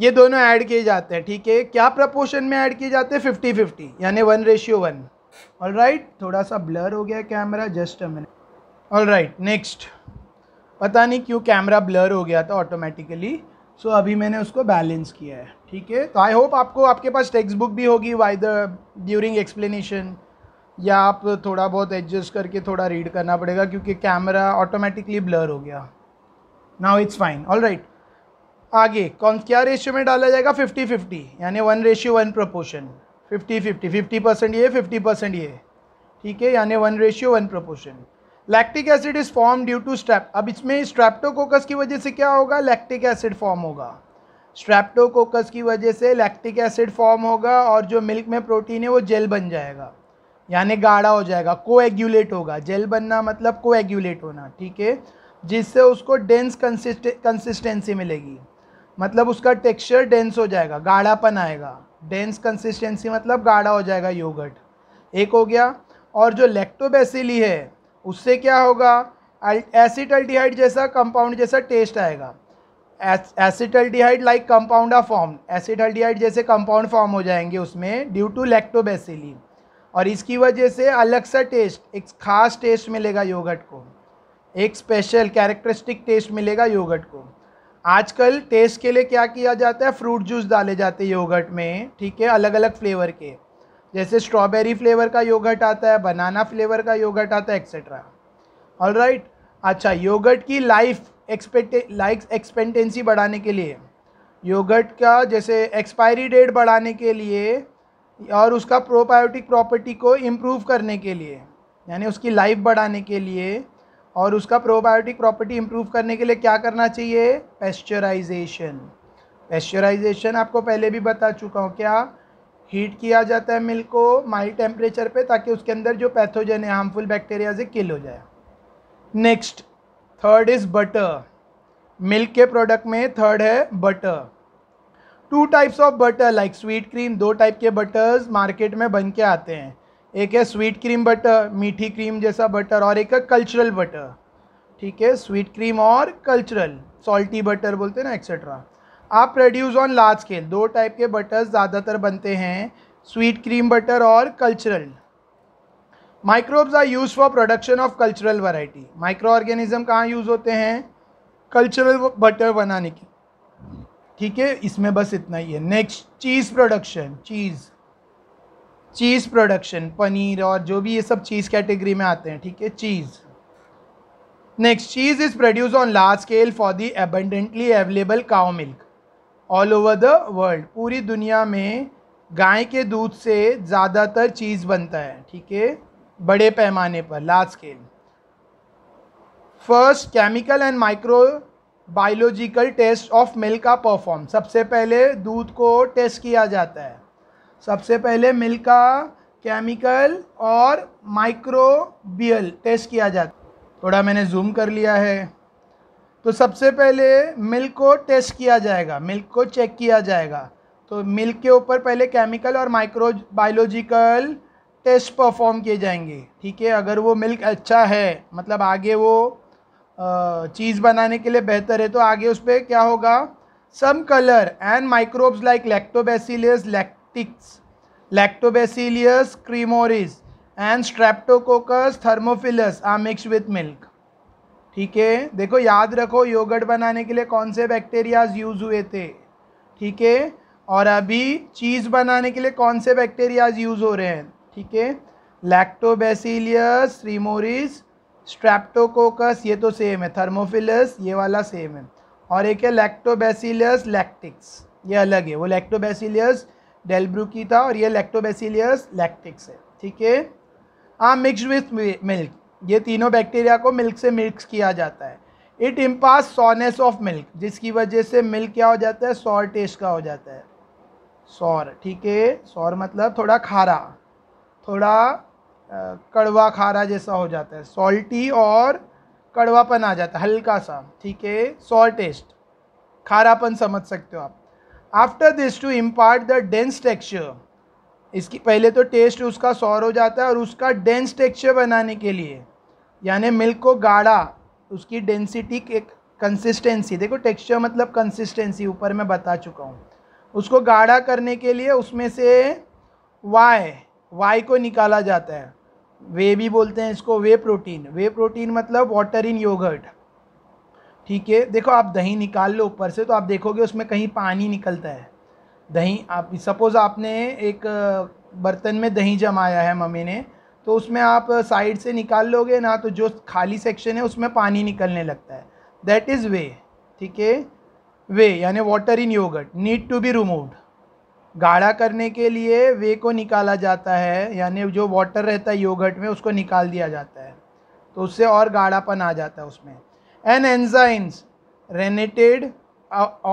ये दोनों ऐड किए जाते हैं ठीक है क्या प्रपोर्शन में ऐड किए जाते हैं फिफ्टी फिफ्टी यानी one ratio one all right थोड़ा सा ब्लर हो गया camera just a minute all right next पता नहीं क्यों कैमरा ब्लर हो गया था ऑटोमेटिकली सो so, अभी मैंने उसको बैलेंस किया है ठीक है तो आई होप आपको आपके पास टेक्स्ट बुक भी होगी वाई द ड्यूरिंग एक्सप्लेनेशन या आप थोड़ा बहुत एडजस्ट करके थोड़ा रीड करना पड़ेगा क्योंकि कैमरा ऑटोमेटिकली ब्लर हो गया now it's fine all right आगे कौन क्या रेशियो में डाला जाएगा फिफ्टी फिफ्टी यानी one ratio one proportion fifty fifty fifty percent ये फिफ्टी परसेंट ये ठीक है यानी one ratio one proportion lactic acid is form due to strep अब इसमें स्ट्रैप्टोकोकस की वजह से क्या होगा लैक्टिक एसिड फॉर्म होगा स्ट्रैप्टोकोकस की वजह से लैक्टिक एसिड फॉर्म होगा और जो मिल्क में प्रोटीन है वो जेल बन जाएगा यानी गाढ़ा हो जाएगा कोएग्यूलेट होगा जेल बनना मतलब कोएग्यूलेट होना ठीक है जिससे उसको डेंस कंसिस्टेंसी मिलेगी मतलब उसका टेक्सचर डेंस हो जाएगा गाढ़ापन आएगा डेंस कंसिस्टेंसी मतलब गाढ़ा हो जाएगा योगर्ट एक हो गया और जो लेक्टोबेसिली है उससे क्या होगा एसिड अल्डिहाइड जैसा कंपाउंड जैसा टेस्ट आएगा acid aldehyde like compound are form acid aldehyde जैसे कंपाउंड फॉर्म हो जाएंगे उसमें ड्यू टू लेक्टोबेसिली और इसकी वजह से अलग सा टेस्ट एक ख़ास टेस्ट मिलेगा योगट को एक स्पेशल कैरेक्टरिस्टिक टेस्ट मिलेगा योगट को आजकल टेस्ट के लिए क्या किया जाता है फ्रूट जूस डाले जाते हैं योगट में ठीक है अलग अलग फ्लेवर के जैसे स्ट्रॉबेरी फ्लेवर का योगट आता है बनाना फ्लेवर का योगट आता है एक्सेट्रा ऑल राइट अच्छा योगट की लाइफ एक्सपेक्टे लाइफ एक्सपेक्टेंसी बढ़ाने के लिए योगट का जैसे एक्सपायरी डेट बढ़ाने के लिए और उसका प्रोबायोटिक प्रॉपर्टी को इम्प्रूव करने के लिए यानी उसकी लाइफ बढ़ाने के लिए और उसका प्रोबायोटिक प्रॉपर्टी इम्प्रूव करने के लिए क्या करना चाहिए पेस्चराइजेशन पेस्चराइजेशन आपको पहले भी बता चुका हूँ क्या हीट किया जाता है मिल्क को माइल्ड टेम्परेचर पे ताकि उसके अंदर जो पैथोजन है हार्मफुल बैक्टीरिया से किल हो जाए next third is butter milk के प्रोडक्ट में थर्ड है butter two types of butter like sweet cream दो टाइप के बटर्स मार्केट में बन के आते हैं एक है स्वीट क्रीम बटर मीठी क्रीम जैसा बटर और एक है कल्चरल बटर ठीक है स्वीट क्रीम और कल्चरल सॉल्टी बटर बोलते हैं ना एक्सेट्रा आप प्रोड्यूस ऑन लार्ज स्केल दो टाइप के बटर्स ज़्यादातर बनते हैं स्वीट क्रीम बटर और cultural microbes are use for production of cultural variety micro organism कहाँ यूज़ होते हैं कल्चरल बटर बनाने की ठीक है इसमें बस इतना ही है next cheese production cheese cheese production paneer और जो भी ये सब चीज़ कैटेगरी में आते हैं ठीक है cheese next cheese is produce on large scale for the abundantly available cow milk all over the world पूरी दुनिया में गाय के दूध से ज़्यादातर चीज़ बनता है ठीक है बड़े पैमाने पर large scale first chemical and micro biological test of milk का परफॉर्म सबसे पहले दूध को टेस्ट किया जाता है सबसे पहले मिल्क का केमिकल और माइक्रोबियल टेस्ट किया जाता है थोड़ा मैंने जूम कर लिया है तो सबसे पहले मिल्क को टेस्ट किया जाएगा मिल्क को चेक किया जाएगा तो मिल्क के ऊपर पहले केमिकल और माइक्रो बायोलॉजिकल टेस्ट परफॉर्म किए जाएंगे ठीक है अगर वो मिल्क अच्छा है मतलब आगे वो चीज़ बनाने के लिए बेहतर है तो आगे उस पर क्या होगा some colour and microbes like lactobacillus lactis lactobacillus cremoris and Streptococcus thermophilus are mix with milk ठीक है देखो याद रखो योगर्ट बनाने के लिए कौन से बैक्टीरियाज यूज़ हुए थे ठीक है और अभी चीज़ बनाने के लिए कौन से बैक्टीरियाज यूज़ हो रहे हैं ठीक है लैक्टोबेसिलियस रिमोरिस स्ट्रैप्टोकोकस ये तो सेम है थर्मोफिलस ये वाला सेम है और एक है लैक्टोबैसिलियस लैक्टिक्स ये अलग है वो लैक्टोबैसिलियस डेलब्रू की था और ये लैक्टोबैसिलियस लैक्टिक्स है ठीक है हाँ मिक्स विथ मिल्क ये तीनों बैक्टीरिया को मिल्क से मिक्स किया जाता है it imparts sourness of milk जिसकी वजह से मिल्क क्या हो जाता है सॉर टेस्ट का हो जाता है सॉर ठीक है सौर मतलब थोड़ा खारा थोड़ा कड़वा खारा जैसा हो जाता है सॉल्टी और कड़वापन आ जाता है हल्का सा ठीक है सॉ टेस्ट खारापन समझ सकते हो आप after this to impart the dense texture इसकी पहले तो टेस्ट उसका सौर हो जाता है और उसका डेंस टेक्सचर बनाने के लिए यानी मिल्क को गाढ़ा उसकी डेंसिटी एक कंसिस्टेंसी देखो टेक्सचर मतलब कंसिस्टेंसी ऊपर मैं बता चुका हूँ उसको गाढ़ा करने के लिए उसमें से वाई वाई को निकाला जाता है वे भी बोलते हैं इसको वे प्रोटीन वे प्रोटीन मतलब वाटर इन योगर्ट ठीक है देखो आप दही निकाल लो ऊपर से तो आप देखोगे उसमें कहीं पानी निकलता है दही आप सपोज़ आपने एक बर्तन में दही जमाया है मम्मी ने तो उसमें आप साइड से निकाल लोगे ना तो जो खाली सेक्शन है उसमें पानी निकलने लगता है दैट इज़ वे ठीक है वे यानी water in yogurt need to be removed गाढ़ा करने के लिए वे को निकाला जाता है यानी जो वाटर रहता है योगर्ट में उसको निकाल दिया जाता है तो उससे और गाढ़ापन आ जाता है उसमें an enzymes rennet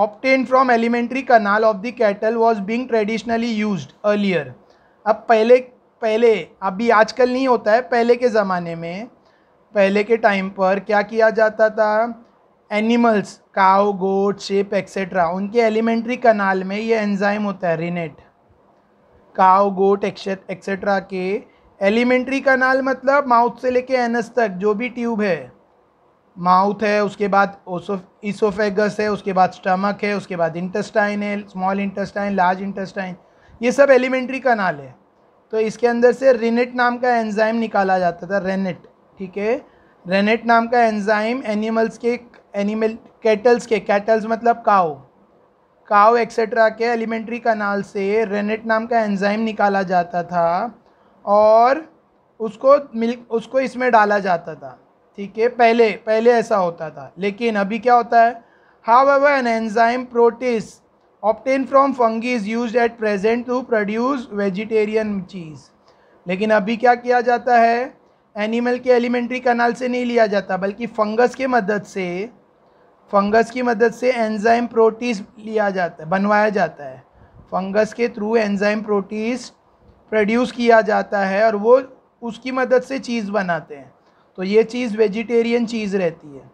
obtained from alimentary canal of the cattle was being traditionally use earlier अब पहले पहले अभी आजकल नहीं होता है पहले के ज़माने में पहले के टाइम पर क्या किया जाता था animals cow goat sheep etcetera उनके एलिमेंट्री कनाल में ये एंजाइम होता है रिनेट काओ गोट एक्सेट्रा के एलिमेंट्री कनाल मतलब माउथ से लेके एनस तक जो भी ट्यूब है माउथ है उसके बाद इसोफेगस है उसके बाद स्टमक है उसके बाद इंटेस्टाइन है स्मॉल इंटेस्टाइन लार्ज इंटेस्टाइन ये सब एलिमेंट्री कनाल है तो इसके अंदर से रिनेट नाम का एंजाइम निकाला जाता था रेनेट ठीक है रेनेट नाम का एंजाइम एनिमल्स के एनिमल कैटल्स के कैटल्स मतलब काओ काओ एक्सेट्रा के एलिमेंट्री कनाल से रेनेट नाम का एंजाइम निकाला जाता था और उसको मिल्क उसको इसमें डाला जाता था ठीक है पहले पहले ऐसा होता था लेकिन अभी क्या होता है however an enzyme protease obtained from fungi is use at present to produce vegetarian cheese लेकिन अभी क्या किया जाता है एनिमल के एलिमेंट्री कनाल से नहीं लिया जाता बल्कि फंगस के मदद से फंगस की मदद से एंजाइम प्रोटीज लिया जाता है बनवाया जाता है फंगस के थ्रू एंजाइम प्रोटीज प्रोड्यूस किया जाता है और वो उसकी मदद से चीज़ बनाते हैं तो ये चीज़ वेजिटेरियन चीज़ रहती है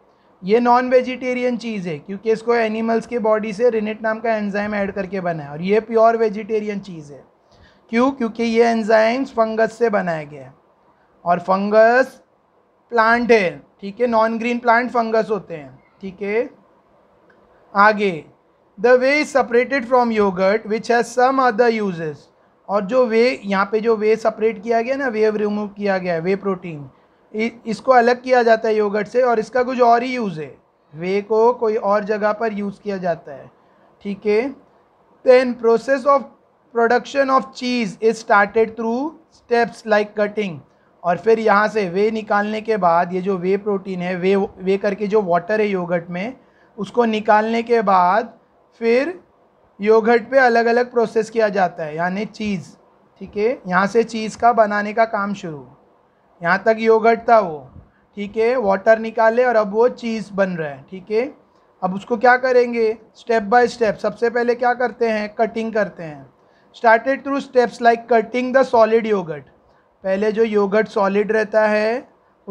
ये नॉन वेजिटेरियन चीज़ है क्योंकि इसको एनिमल्स के बॉडी से रिनेट नाम का एंजाइम ऐड करके बना है और ये प्योर वेजिटेरियन चीज़ है क्यों क्योंकि ये एंजाइम्स फंगस से बनाए गए हैं और फंगस प्लांट है ठीक है नॉन ग्रीन प्लांट फंगस होते हैं ठीक है आगे the whey is separated from yogurt which has some other uses और जो वे यहाँ पे जो वे सपरेट किया गया ना वे रिमूव किया गया है वे प्रोटीन इसको अलग किया जाता है योगर्ट से और इसका कुछ और ही यूज़ है वे को कोई और जगह पर यूज़ किया जाता है ठीक है then process of production of cheese is started through steps like cutting और फिर यहाँ से वे निकालने के बाद ये जो वे प्रोटीन है वे वे करके जो वाटर है योगर्ट में उसको निकालने के बाद फिर योगर्ट पे अलग अलग प्रोसेस किया जाता है यानी चीज़ ठीक है यहाँ से चीज़ का बनाने का काम शुरू यहाँ तक योगर्ट था वो ठीक है वाटर निकाले और अब वो चीज़ बन रहा है ठीक है अब उसको क्या करेंगे स्टेप बाय स्टेप सबसे पहले क्या करते हैं कटिंग करते हैं started through steps like cutting the solid yogurt पहले जो योगर्ट सॉलिड रहता है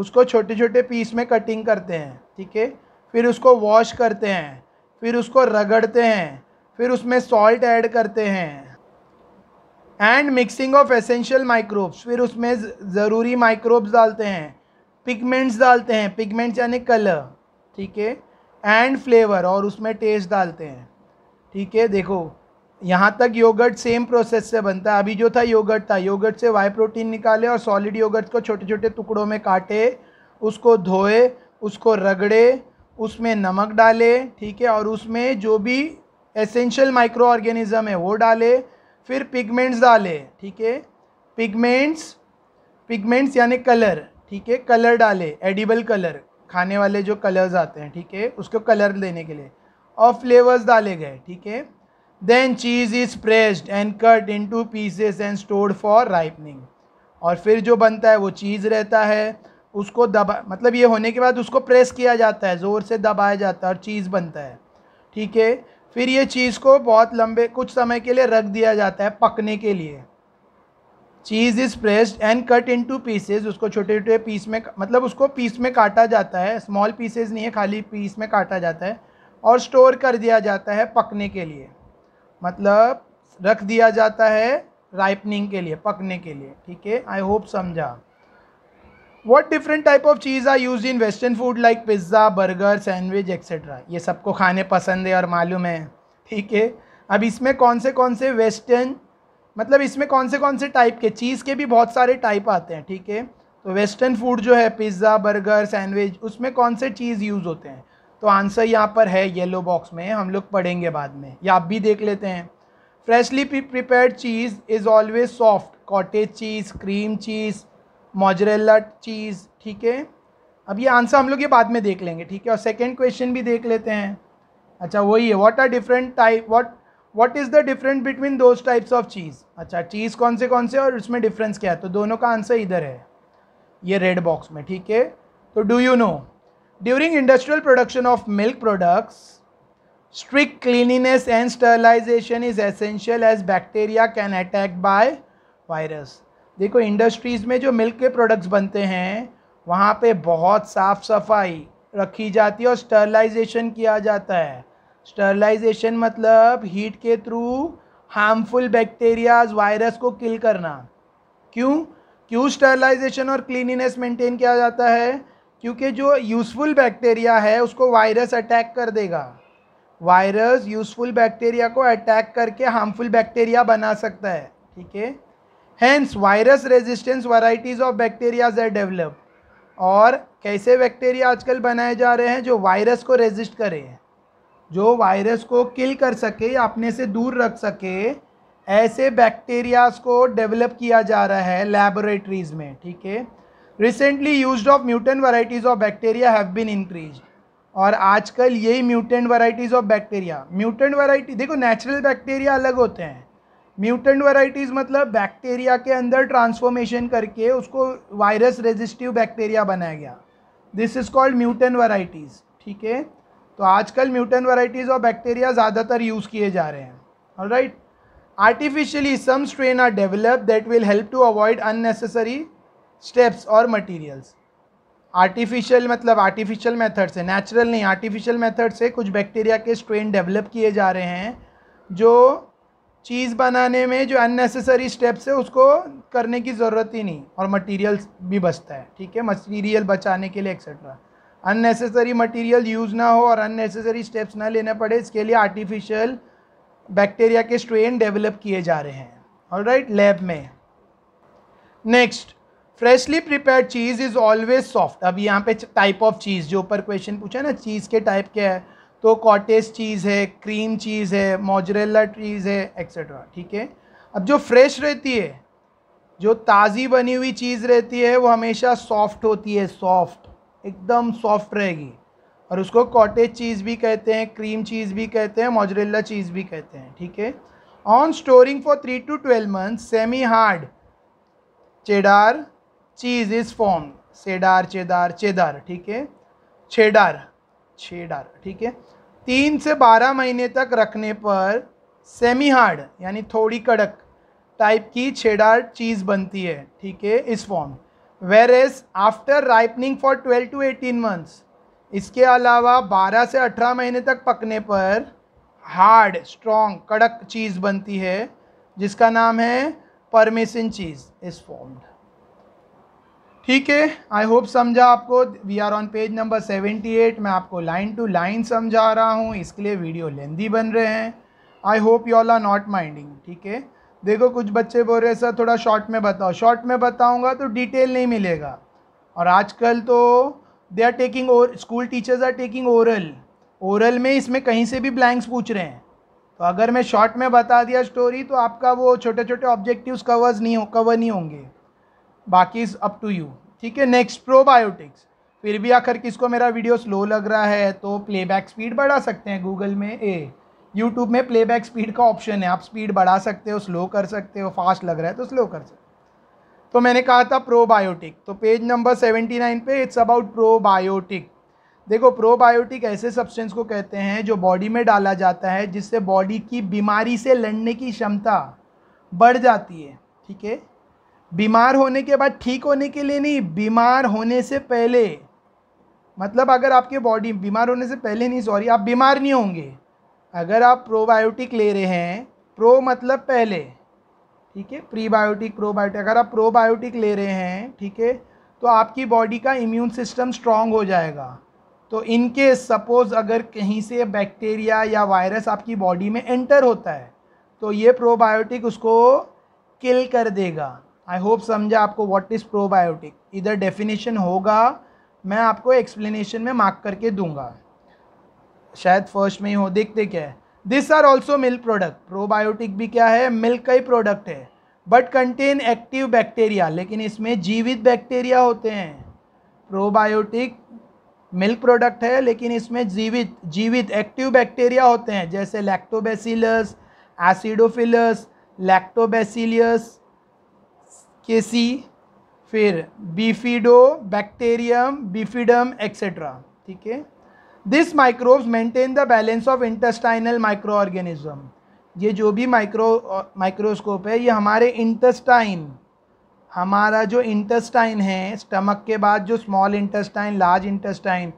उसको छोटे छोटे पीस में कटिंग करते हैं ठीक है फिर उसको वॉश करते हैं फिर उसको रगड़ते हैं फिर उसमें सॉल्ट ऐड करते हैं and mixing of essential microbes फिर उसमें ज़रूरी माइक्रोब्स डालते हैं पिगमेंट्स डालते हैं पिगमेंट्स यानी कलर ठीक है एंड फ्लेवर और उसमें टेस्ट डालते हैं ठीक है देखो यहाँ तक योगर्ट सेम प्रोसेस से बनता है अभी जो था योगर्ट था योगर्ट से वाई प्रोटीन निकाले और सॉलिड योगर्ट को छोटे छोटे टुकड़ों में काटे उसको धोए उसको रगड़े उसमें नमक डाले ठीक है और उसमें जो भी एसेंशियल माइक्रो ऑर्गेनिज़म है वो डाले फिर पिगमेंट्स डाले ठीक है पिगमेंट्स पिगमेंट्स यानी कलर ठीक है कलर डाले एडिबल कलर खाने वाले जो कलर्स आते हैं ठीक है उसको कलर देने के लिए और फ्लेवर्स डाले गए ठीक है then cheese is pressed and cut in to pieces and stored for ripening और फिर जो बनता है वो चीज़ रहता है उसको दबा मतलब ये होने के बाद उसको प्रेस किया जाता है ज़ोर से दबाया जाता है और चीज़ बनता है ठीक है फिर ये चीज़ को बहुत लंबे कुछ समय के लिए रख दिया जाता है पकने के लिए cheese is pressed and cut in to pieces उसको छोटे छोटे पीस में मतलब उसको पीस में काटा जाता है स्मॉल पीसेज नहीं है खाली पीस में काटा जाता है और स्टोर कर दिया जाता है पकने के लिए मतलब रख दिया जाता है राइपनिंग के लिए पकने के लिए ठीक है आई होप समझा what different type of cheese are use in western food like pizza burger sandwich etcetera ये सबको खाने पसंद है और मालूम है ठीक है अब इसमें कौन से कौन से वेस्टर्न मतलब इसमें कौन से कौन से टाइप के चीज़ के भी बहुत सारे टाइप आते हैं ठीक है तो वेस्टर्न फूड जो है पिज़्ज़ा बर्गर सैंडविच उसमें कौन से चीज़ यूज़ होते हैं तो आंसर यहाँ पर है येलो बॉक्स में हम लोग पढ़ेंगे बाद में या आप भी देख लेते हैं freshly prepared cheese is always soft cottage cheese cream cheese mozzarella cheese ठीक है अब ये आंसर हम लोग ये बाद में देख लेंगे ठीक है और सेकेंड क्वेश्चन भी देख लेते हैं अच्छा वही है what are different type what what is the different between those types of cheese अच्छा चीज़ कौन से कौन से और उसमें डिफरेंस क्या है तो दोनों का आंसर इधर है ये रेड बॉक्स में ठीक है तो do you know during industrial production of milk products strict cleanliness and sterilization is essential as bacteria can attack by virus देखो इंडस्ट्रीज़ में जो मिल्क के प्रोडक्ट्स बनते हैं वहाँ पे बहुत साफ़ सफाई रखी जाती है और स्टरलाइजेशन किया जाता है स्टरलाइजेशन मतलब हीट के थ्रू हार्मफुल बैक्टीरियाज वायरस को किल करना क्यों क्यों स्टरलाइजेशन और क्लीनिनेस मेंटेन किया जाता है क्योंकि जो यूज़फुल बैक्टीरिया है उसको वायरस अटैक कर देगा वायरस यूज़फुल बैक्टीरिया को अटैक करके हार्मफुल बैक्टीरिया बना सकता है ठीक है hence virus resistance varieties of bacterias are develop और कैसे बैक्टीरिया आजकल बनाए जा रहे हैं जो वायरस को रेजिस्ट करें जो वायरस को किल कर सके या अपने से दूर रख सके ऐसे बैक्टीरियाज को डेवलप किया जा रहा है लेबोरेटरीज़ में ठीक है recently use of mutant varieties of bacteria have been increase और आजकल यही mutant varieties of bacteria mutant variety देखो नेचुरल बैक्टीरिया अलग होते हैं म्यूटेंट वराइटीज़ मतलब बैक्टीरिया के अंदर ट्रांसफॉर्मेशन करके उसको वायरस रेजिस्टिव बैक्टीरिया बनाया गया this is called mutant varieties ठीक है तो आजकल म्यूटेंट वराइटीज़ ऑफ बैक्टीरिया ज़्यादातर यूज़ किए जा रहे हैं और right artificially some strain are develop that will help to avoid unnecessary steps और मटेरियल्स आर्टिफिशियल मतलब आर्टिफिशियल मेथड से नेचुरल नहीं आर्टिफिशियल मेथड से कुछ बैक्टीरिया के स्ट्रेन डेवलप किए जा रहे हैं जो चीज़ बनाने में जो अननेसेसरी स्टेप्स है उसको करने की ज़रूरत ही नहीं और मटेरियल्स भी बचता है ठीक है मटेरियल बचाने के लिए एक्सेट्रा अननेसेसरी मटेरियल यूज़ ना हो और अननेसेसरी स्टेप्स ना लेने पड़े इसके लिए आर्टिफिशियल बैक्टीरिया के स्ट्रेन डेवलप किए जा रहे हैं और राइट लैब में next freshly prepare cheese is always soft अब यहाँ पे टाइप ऑफ चीज़ जो ऊपर क्वेश्चन पूछा ना चीज़ के टाइप क्या है तो कॉटेज चीज़ है क्रीम चीज़ है मोजरेला चीज़ है एक्सेट्रा ठीक है अब जो फ्रेश रहती है जो ताज़ी बनी हुई चीज़ रहती है वो हमेशा सॉफ्ट होती है सॉफ्ट एकदम सॉफ्ट रहेगी और उसको कॉटेज चीज़ भी कहते हैं क्रीम चीज़ भी कहते हैं मोजरेला चीज़ भी कहते हैं ठीक है on storing for three to twelve month semi hard cheddar cheese is form cheddar cheddar cheddar ठीक है छेडार छेडार ठीक है तीन से बारह महीने तक रखने पर सेमी हार्ड यानी थोड़ी कड़क टाइप की छेडार चीज़ बनती है ठीक है इस form where age after ripening for twelve to eighteen months इसके अलावा बारह से अठारह महीने तक पकने पर हार्ड स्ट्रॉन्ग कड़क चीज़ बनती है जिसका नाम है परमेसिन चीज़ इस फॉर्म्ड ठीक है आई होप समझा आपको we are on page number seventy eight मैं आपको लाइन टू लाइन समझा रहा हूँ इसके लिए वीडियो लेंदी बन रहे हैं I hope you all are not minding ठीक है देखो कुछ बच्चे बोल रहे सर थोड़ा शॉर्ट में बताओ शॉर्ट में बताऊँगा तो डिटेल नहीं मिलेगा और आजकल तो they are taking school teachers are taking oral oral में इसमें कहीं से भी ब्लैंक्स पूछ रहे हैं तो अगर मैं शॉर्ट में बता दिया स्टोरी तो आपका वो छोटे छोटे ऑब्जेक्टिव्स कवर्स नहीं हो कवर नहीं होंगे बाकी इज़ अप टू यू ठीक है नेक्स्ट प्रोबायोटिक्स फिर भी आखिर किसको मेरा वीडियो स्लो लग रहा है तो प्लेबैक स्पीड बढ़ा सकते हैं गूगल में ए यूट्यूब में प्लेबैक स्पीड का ऑप्शन है आप स्पीड बढ़ा सकते हो स्लो कर सकते हो फास्ट लग रहा है तो स्लो कर सकते हो तो मैंने कहा था प्रोबायोटिक तो पेज नंबर सेवेंटी नाइन पे इट्स अबाउट प्रोबायोटिक देखो प्रोबायोटिक ऐसे सब्सटेंस को कहते हैं जो बॉडी में डाला जाता है जिससे बॉडी की बीमारी से लड़ने की क्षमता बढ़ जाती है ठीक है बीमार होने के बाद ठीक होने के लिए नहीं बीमार होने से पहले मतलब अगर आपके बॉडी बीमार होने से पहले नहीं सॉरी आप बीमार नहीं होंगे अगर आप प्रोबायोटिक ले रहे हैं प्रो मतलब पहले ठीक है प्रीबायोटिक प्रोबायोटिक अगर आप प्रोबायोटिक ले रहे हैं ठीक है तो आपकी बॉडी का इम्यून सिस्टम स्ट्रांग हो जाएगा तो इनके सपोज़ अगर कहीं से बैक्टीरिया या वायरस आपकी बॉडी में एंटर होता है तो ये प्रोबायोटिक उसको किल कर देगा आई होप समझा आपको व्हाट इज़ प्रोबायोटिक इधर डेफिनेशन होगा मैं आपको एक्सप्लेनेशन में मार्क करके दूंगा शायद फर्स्ट में ही हो देखते क्या है this are also milk product probiotic भी क्या है मिल्क का ही प्रोडक्ट है बट कंटेन एक्टिव बैक्टीरिया लेकिन इसमें जीवित बैक्टीरिया होते हैं प्रोबायोटिक मिल्क प्रोडक्ट है लेकिन इसमें जीवित जीवित एक्टिव बैक्टीरिया होते हैं जैसे लैक्टोबैसिलस एसिडोफिलस लैक्टोबैसिलियस केसी फिर बीफिडो बैक्टेरियम बीफिडम एक्सेट्रा ठीक है this microbes maintain the balance of intestinal microorganism ये जो भी माइक्रो माइक्रोस्कोप है ये हमारे इंटेस्टाइन हमारा जो इंटेस्टाइन है स्टमक के बाद जो स्मॉल इंटेस्टाइन लार्ज इंटेस्टाइन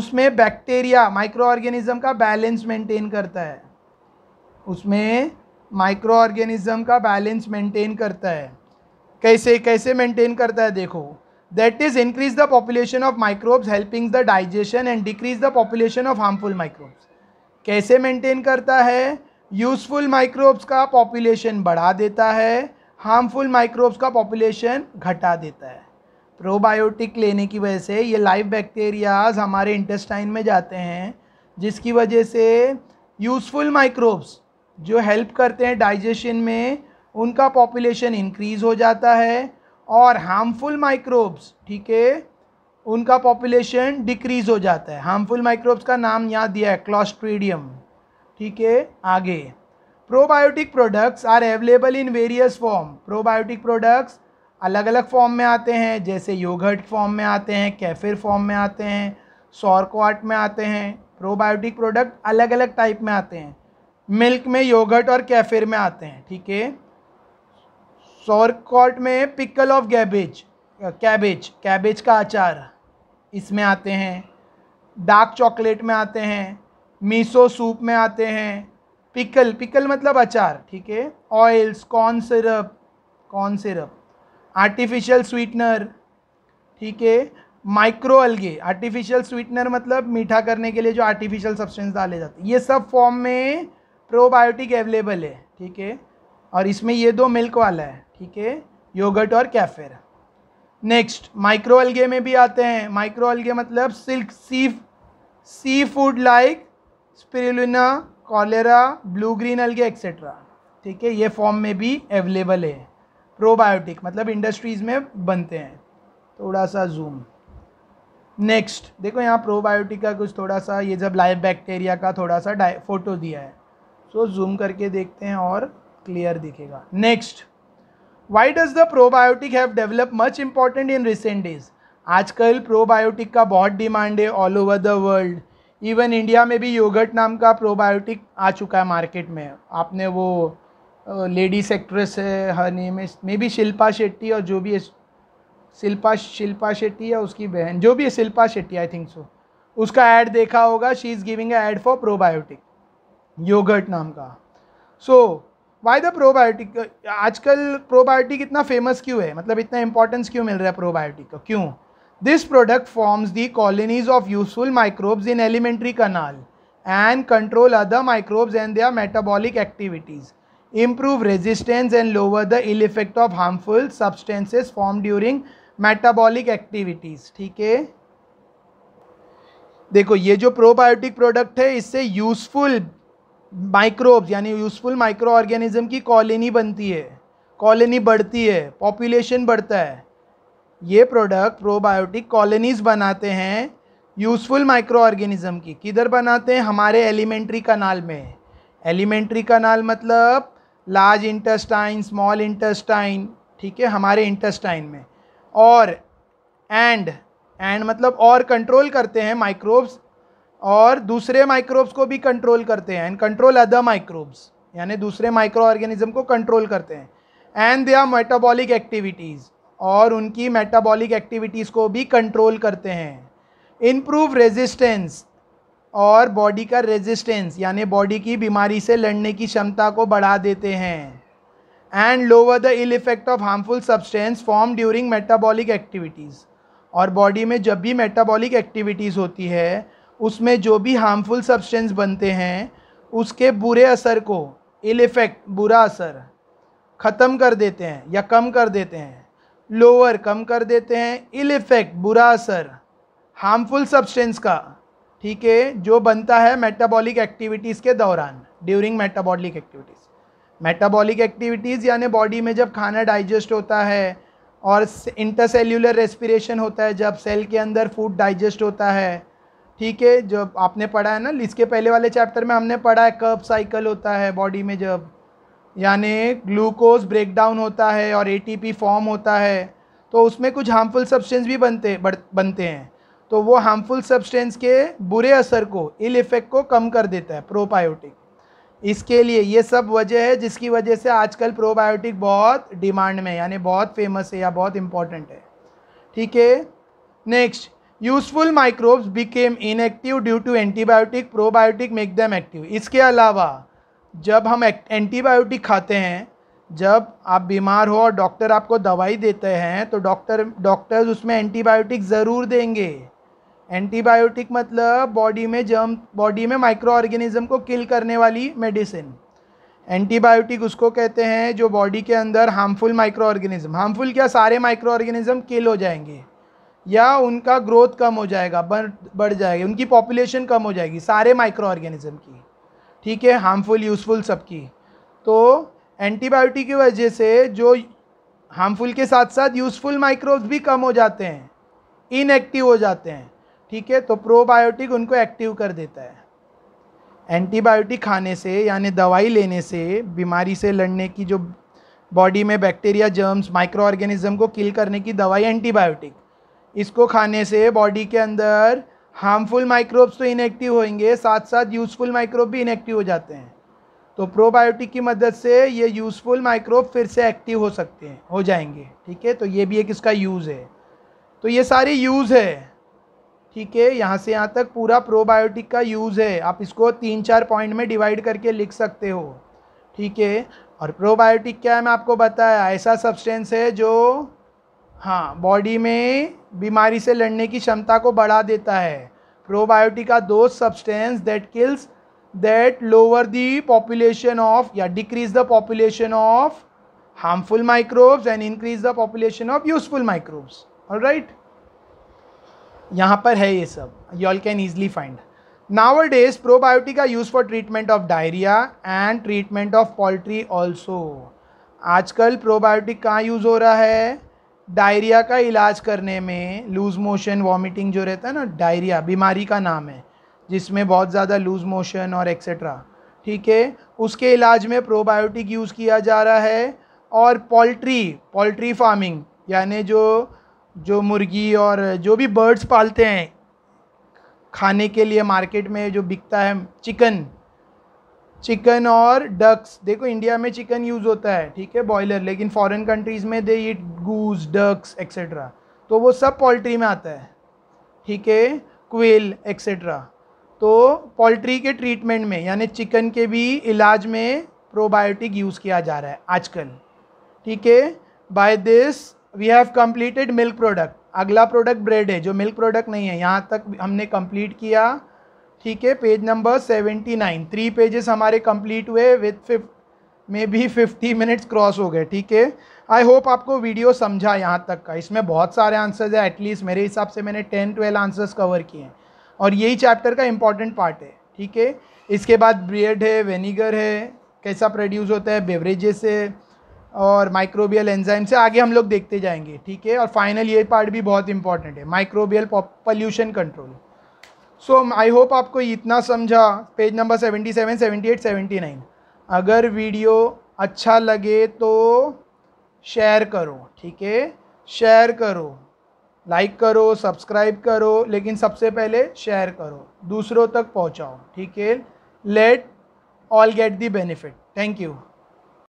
उसमें बैक्टीरिया माइक्रो ऑर्गेनिज्म का बैलेंस मेंटेन करता है उसमें माइक्रो ऑर्गेनिज्म का बैलेंस मेंटेन करता है कैसे कैसे मेंटेन करता है देखो that is increase the population of microbes helping the digestion and decrease the population of harmful microbes कैसे मेंटेन करता है यूजफुल माइक्रोब्स का पॉपुलेशन बढ़ा देता है हार्मफुल माइक्रोब्स का पॉपुलेशन घटा देता है प्रोबायोटिक लेने की वजह से ये लाइव बैक्टीरियाज हमारे इंटेस्टाइन में जाते हैं जिसकी वजह से यूज़फुल माइक्रोब्स जो हेल्प करते हैं डाइजेशन में उनका पॉपुलेशन इंक्रीज़ हो जाता है और हार्मफुल माइक्रोब्स ठीक है उनका पॉपुलेशन डिक्रीज़ हो जाता है हार्मफुल माइक्रोब्स का नाम यहाँ दिया है क्लॉस्ट्रीडियम ठीक है आगे probiotic products are available in various form probiotic products अलग अलग फॉर्म में आते हैं जैसे योगर्ट फॉर्म में आते हैं कैफिर फॉर्म में आते हैं सॉरकॉट में आते हैं प्रोबायोटिक प्रोडक्ट अलग अलग टाइप में आते हैं मिल्क में योगर्ट और कैफिर में आते हैं ठीक है सोरकॉट में pickle of garbage cabbage cabbage का अचार इसमें आते हैं डार्क चॉकलेट में आते हैं मीसो सूप में आते हैं पिकल पिकल मतलब अचार ठीक है oils corn syrup corn syrup artificial sweetener ठीक है माइक्रो अलगे आर्टिफिशियल स्वीटनर मतलब मीठा करने के लिए जो आर्टिफिशियल सब्सटेंस डाले जाते हैं ये सब फॉर्म में प्रोबायोटिक अवेलेबल है ठीक है और इसमें ये दो मिल्क वाला है ठीक है योगर्ट और कैफेर नेक्स्ट माइक्रो में भी आते हैं माइक्रो मतलब silk sea seafood like spirulina chlorella blue green algae etcetera ठीक है ये फॉर्म में भी अवेलेबल है प्रोबायोटिक मतलब इंडस्ट्रीज़ में बनते हैं थोड़ा सा जूम नेक्स्ट देखो यहाँ प्रोबायोटिक का कुछ थोड़ा सा ये जब लाइव बैक्टीरिया का थोड़ा सा फोटो दिया है सो so, जूम करके देखते हैं और क्लियर दिखेगा next why does the probiotic have develop much important in recent days आजकल प्रोबायोटिक का बहुत डिमांड है all over the world even India में भी योगर्ट नाम का प्रोबायोटिक आ चुका है मार्केट में आपने वो लेडीज एक्ट्रेस है her name is maybe Shilpa Shetty और जो भी है शिल्पा शिल्पा शेट्टी या उसकी बहन जो भी है Shilpa Shetty I think so उसका ऐड देखा होगा she is giving ad for probiotic yoghurt नाम का so so, why the probiotic आजकल प्रोबायोटिक इतना फेमस क्यों है मतलब इतना इंपॉर्टेंस क्यों मिल रहा है प्रोबायोटिक का क्यों this product forms the colonies of useful microbes in alimentary canal and control other microbes and their metabolic activities improve resistance and lower the ill effect of harmful substances form during metabolic activities ठीक है देखो ये जो probiotic product है इससे useful microbes यानी useful micro organism की colony बनती है कॉलोनी बढ़ती है पॉपुलेशन बढ़ता है ये प्रोडक्ट प्रोबायोटिक कॉलोनीज़ बनाते हैं यूज़फुल माइक्रो ऑर्गेनिज़म की किधर बनाते हैं हमारे एलिमेंट्री कनाल में एलिमेंट्री कनाल मतलब लार्ज इंटेस्टाइन स्मॉल इंटेस्टाइन ठीक है हमारे इंटेस्टाइन में और एंड एंड मतलब और कंट्रोल करते हैं माइक्रोब्स और दूसरे माइक्रोब्स को भी कंट्रोल करते हैं एंड कंट्रोल अदर माइक्रोब्स यानी दूसरे माइक्रो ऑर्गेनिज्म को कंट्रोल करते हैं and they are metabolic activities और उनकी मेटाबॉलिक एक्टिविटीज़ को भी कंट्रोल करते हैं इम्प्रूव रेजिस्टेंस और बॉडी का रेजिस्टेंस यानी बॉडी की बीमारी से लड़ने की क्षमता को बढ़ा देते हैं and lower the ill effect of harmful substance form during metabolic activities और बॉडी में जब भी मेटाबॉलिक एक्टिविटीज़ होती है उसमें जो भी हार्मफुल सब्सटेंस बनते हैं उसके बुरे असर को इल इफ़ेक्ट बुरा असर ख़त्म कर देते हैं या कम कर देते हैं लोअर कम कर देते हैं इल इफ़ेक्ट बुरा असर हार्मफुल सब्सटेंस का ठीक है जो बनता है मेटाबॉलिक एक्टिविटीज़ के दौरान during metabolic activities metabolic activities यानी बॉडी में जब खाना डाइजेस्ट होता है और इंटरसेल्यूलर रेस्पिरेशन होता है जब सेल के अंदर फूड डाइजेस्ट होता है ठीक है जब आपने पढ़ा है ना इसके पहले वाले चैप्टर में हमने पढ़ा है कब साइकिल होता है बॉडी में जब यानी ग्लूकोज ब्रेक डाउन होता है और एटीपी फॉर्म होता है तो उसमें कुछ हार्मफुल सब्सटेंस भी बनते बनते हैं तो वो हार्मफुल सब्सटेंस के बुरे असर को इल इफ़ेक्ट को कम कर देता है प्रोबायोटिक इसके लिए ये सब वजह है जिसकी वजह से आजकल प्रोबायोटिक बहुत डिमांड में यानी बहुत फेमस है या बहुत इम्पॉर्टेंट है ठीक है next useful microbes became inactive due to antibiotic probiotic make them active इसके अलावा जब हम एंटीबायोटिक खाते हैं जब आप बीमार हो और डॉक्टर आपको दवाई देते हैं तो डॉक्टर डॉक्टर्स उसमें एंटीबायोटिक ज़रूर देंगे एंटीबायोटिक मतलब बॉडी में जर्म बॉडी में माइक्रो ऑर्गेनिज़म को किल करने वाली मेडिसिन एंटीबायोटिक उसको कहते हैं जो बॉडी के अंदर हार्मफुल माइक्रो ऑर्गेनिज्म हार्मफुल क्या सारे माइक्रो ऑर्गेनिज्म किल हो जाएंगे या उनका ग्रोथ कम हो जाएगा बढ़ बढ़ जाएगी उनकी पॉपुलेशन कम हो जाएगी सारे माइक्रो ऑर्गेनिज़म की ठीक है हार्मफुल यूज़फुल सबकी तो एंटीबायोटिक की वजह से जो हार्मफुल के साथ साथ यूज़फुल माइक्रोब्स भी कम हो जाते हैं इनएक्टिव हो जाते हैं ठीक है तो प्रोबायोटिक उनको एक्टिव कर देता है एंटीबायोटिक खाने से यानी दवाई लेने से बीमारी से लड़ने की जो बॉडी में बैक्टीरिया जर्म्स माइक्रो ऑर्गेनिज्म को किल करने की दवाई एंटीबायोटिक इसको खाने से बॉडी के अंदर हार्मफुल माइक्रोब्स तो इनेक्टिव होंगे साथ साथ यूज़फुल माइक्रोब भी इनेक्टिव हो जाते हैं तो प्रोबायोटिक की मदद से ये यूज़फुल माइक्रोब फिर से एक्टिव हो सकते हैं हो जाएंगे ठीक है तो ये भी एक इसका यूज़ है तो ये सारी यूज़ है ठीक है यहाँ से यहाँ तक पूरा प्रोबायोटिक का यूज़ है आप इसको तीन चार पॉइंट में डिवाइड करके लिख सकते हो ठीक है और प्रोबायोटिक क्या है मैं आपको बताया ऐसा सब्सटेंस है जो हाँ बॉडी में बीमारी से लड़ने की क्षमता को बढ़ा देता है प्रोबायोटिक का दो substance that kills that lower the population of या decrease the population of harmful microbes and increase the population of useful microbes और राइट यहाँ पर है ये सब you all can easily find nowadays probiotic are use for treatment of diarrhoea and treatment of poultry also आजकल probiotic कहाँ use हो रहा है डायरिया का इलाज करने में लूज़ मोशन वॉमिटिंग जो रहता है ना डायरिया बीमारी का नाम है जिसमें बहुत ज़्यादा लूज़ मोशन और एक्सेट्रा ठीक है उसके इलाज में प्रोबायोटिक यूज़ किया जा रहा है और पोल्ट्री पोल्ट्री फार्मिंग यानी जो जो मुर्गी और जो भी बर्ड्स पालते हैं खाने के लिए मार्केट में जो बिकता है चिकन चिकन और डक्स देखो इंडिया में चिकन यूज़ होता है ठीक है बॉयलर लेकिन फॉरेन कंट्रीज़ में they eat goose ducks etcetera तो वो सब पोल्ट्री में आता है ठीक है क्वेल एक्सेट्रा तो पोल्ट्री के ट्रीटमेंट में यानी चिकन के भी इलाज में प्रोबायोटिक यूज़ किया जा रहा है आजकल ठीक है by this we have completed milk product अगला प्रोडक्ट ब्रेड है जो मिल्क प्रोडक्ट नहीं है यहाँ तक हमने कंप्लीट किया ठीक है page number seventy nine three pages हमारे कंप्लीट हुए with fifth maybe fifty minutes cross हो गए ठीक है आई होप आपको वीडियो समझा यहाँ तक का इसमें बहुत सारे आंसर्स है एटलीस्ट मेरे हिसाब से मैंने टेन ट्वेल्व आंसर्स कवर किए हैं और यही चैप्टर का इंपॉर्टेंट पार्ट है ठीक है इसके बाद ब्रेड है वेनीगर है कैसा प्रोड्यूस होता है बेवरेजेस है और माइक्रोबियल एंजाइम से आगे हम लोग देखते जाएंगे ठीक है और फाइनल ये पार्ट भी बहुत इंपॉर्टेंट है microbial pollution control so I hope आपको इतना समझा page number seventy seven seventy eight seventy nine अगर वीडियो अच्छा लगे तो शेयर करो ठीक है शेयर करो लाइक करो सब्सक्राइब करो लेकिन सबसे पहले शेयर करो दूसरों तक पहुंचाओ ठीक है let all get the benefit thank you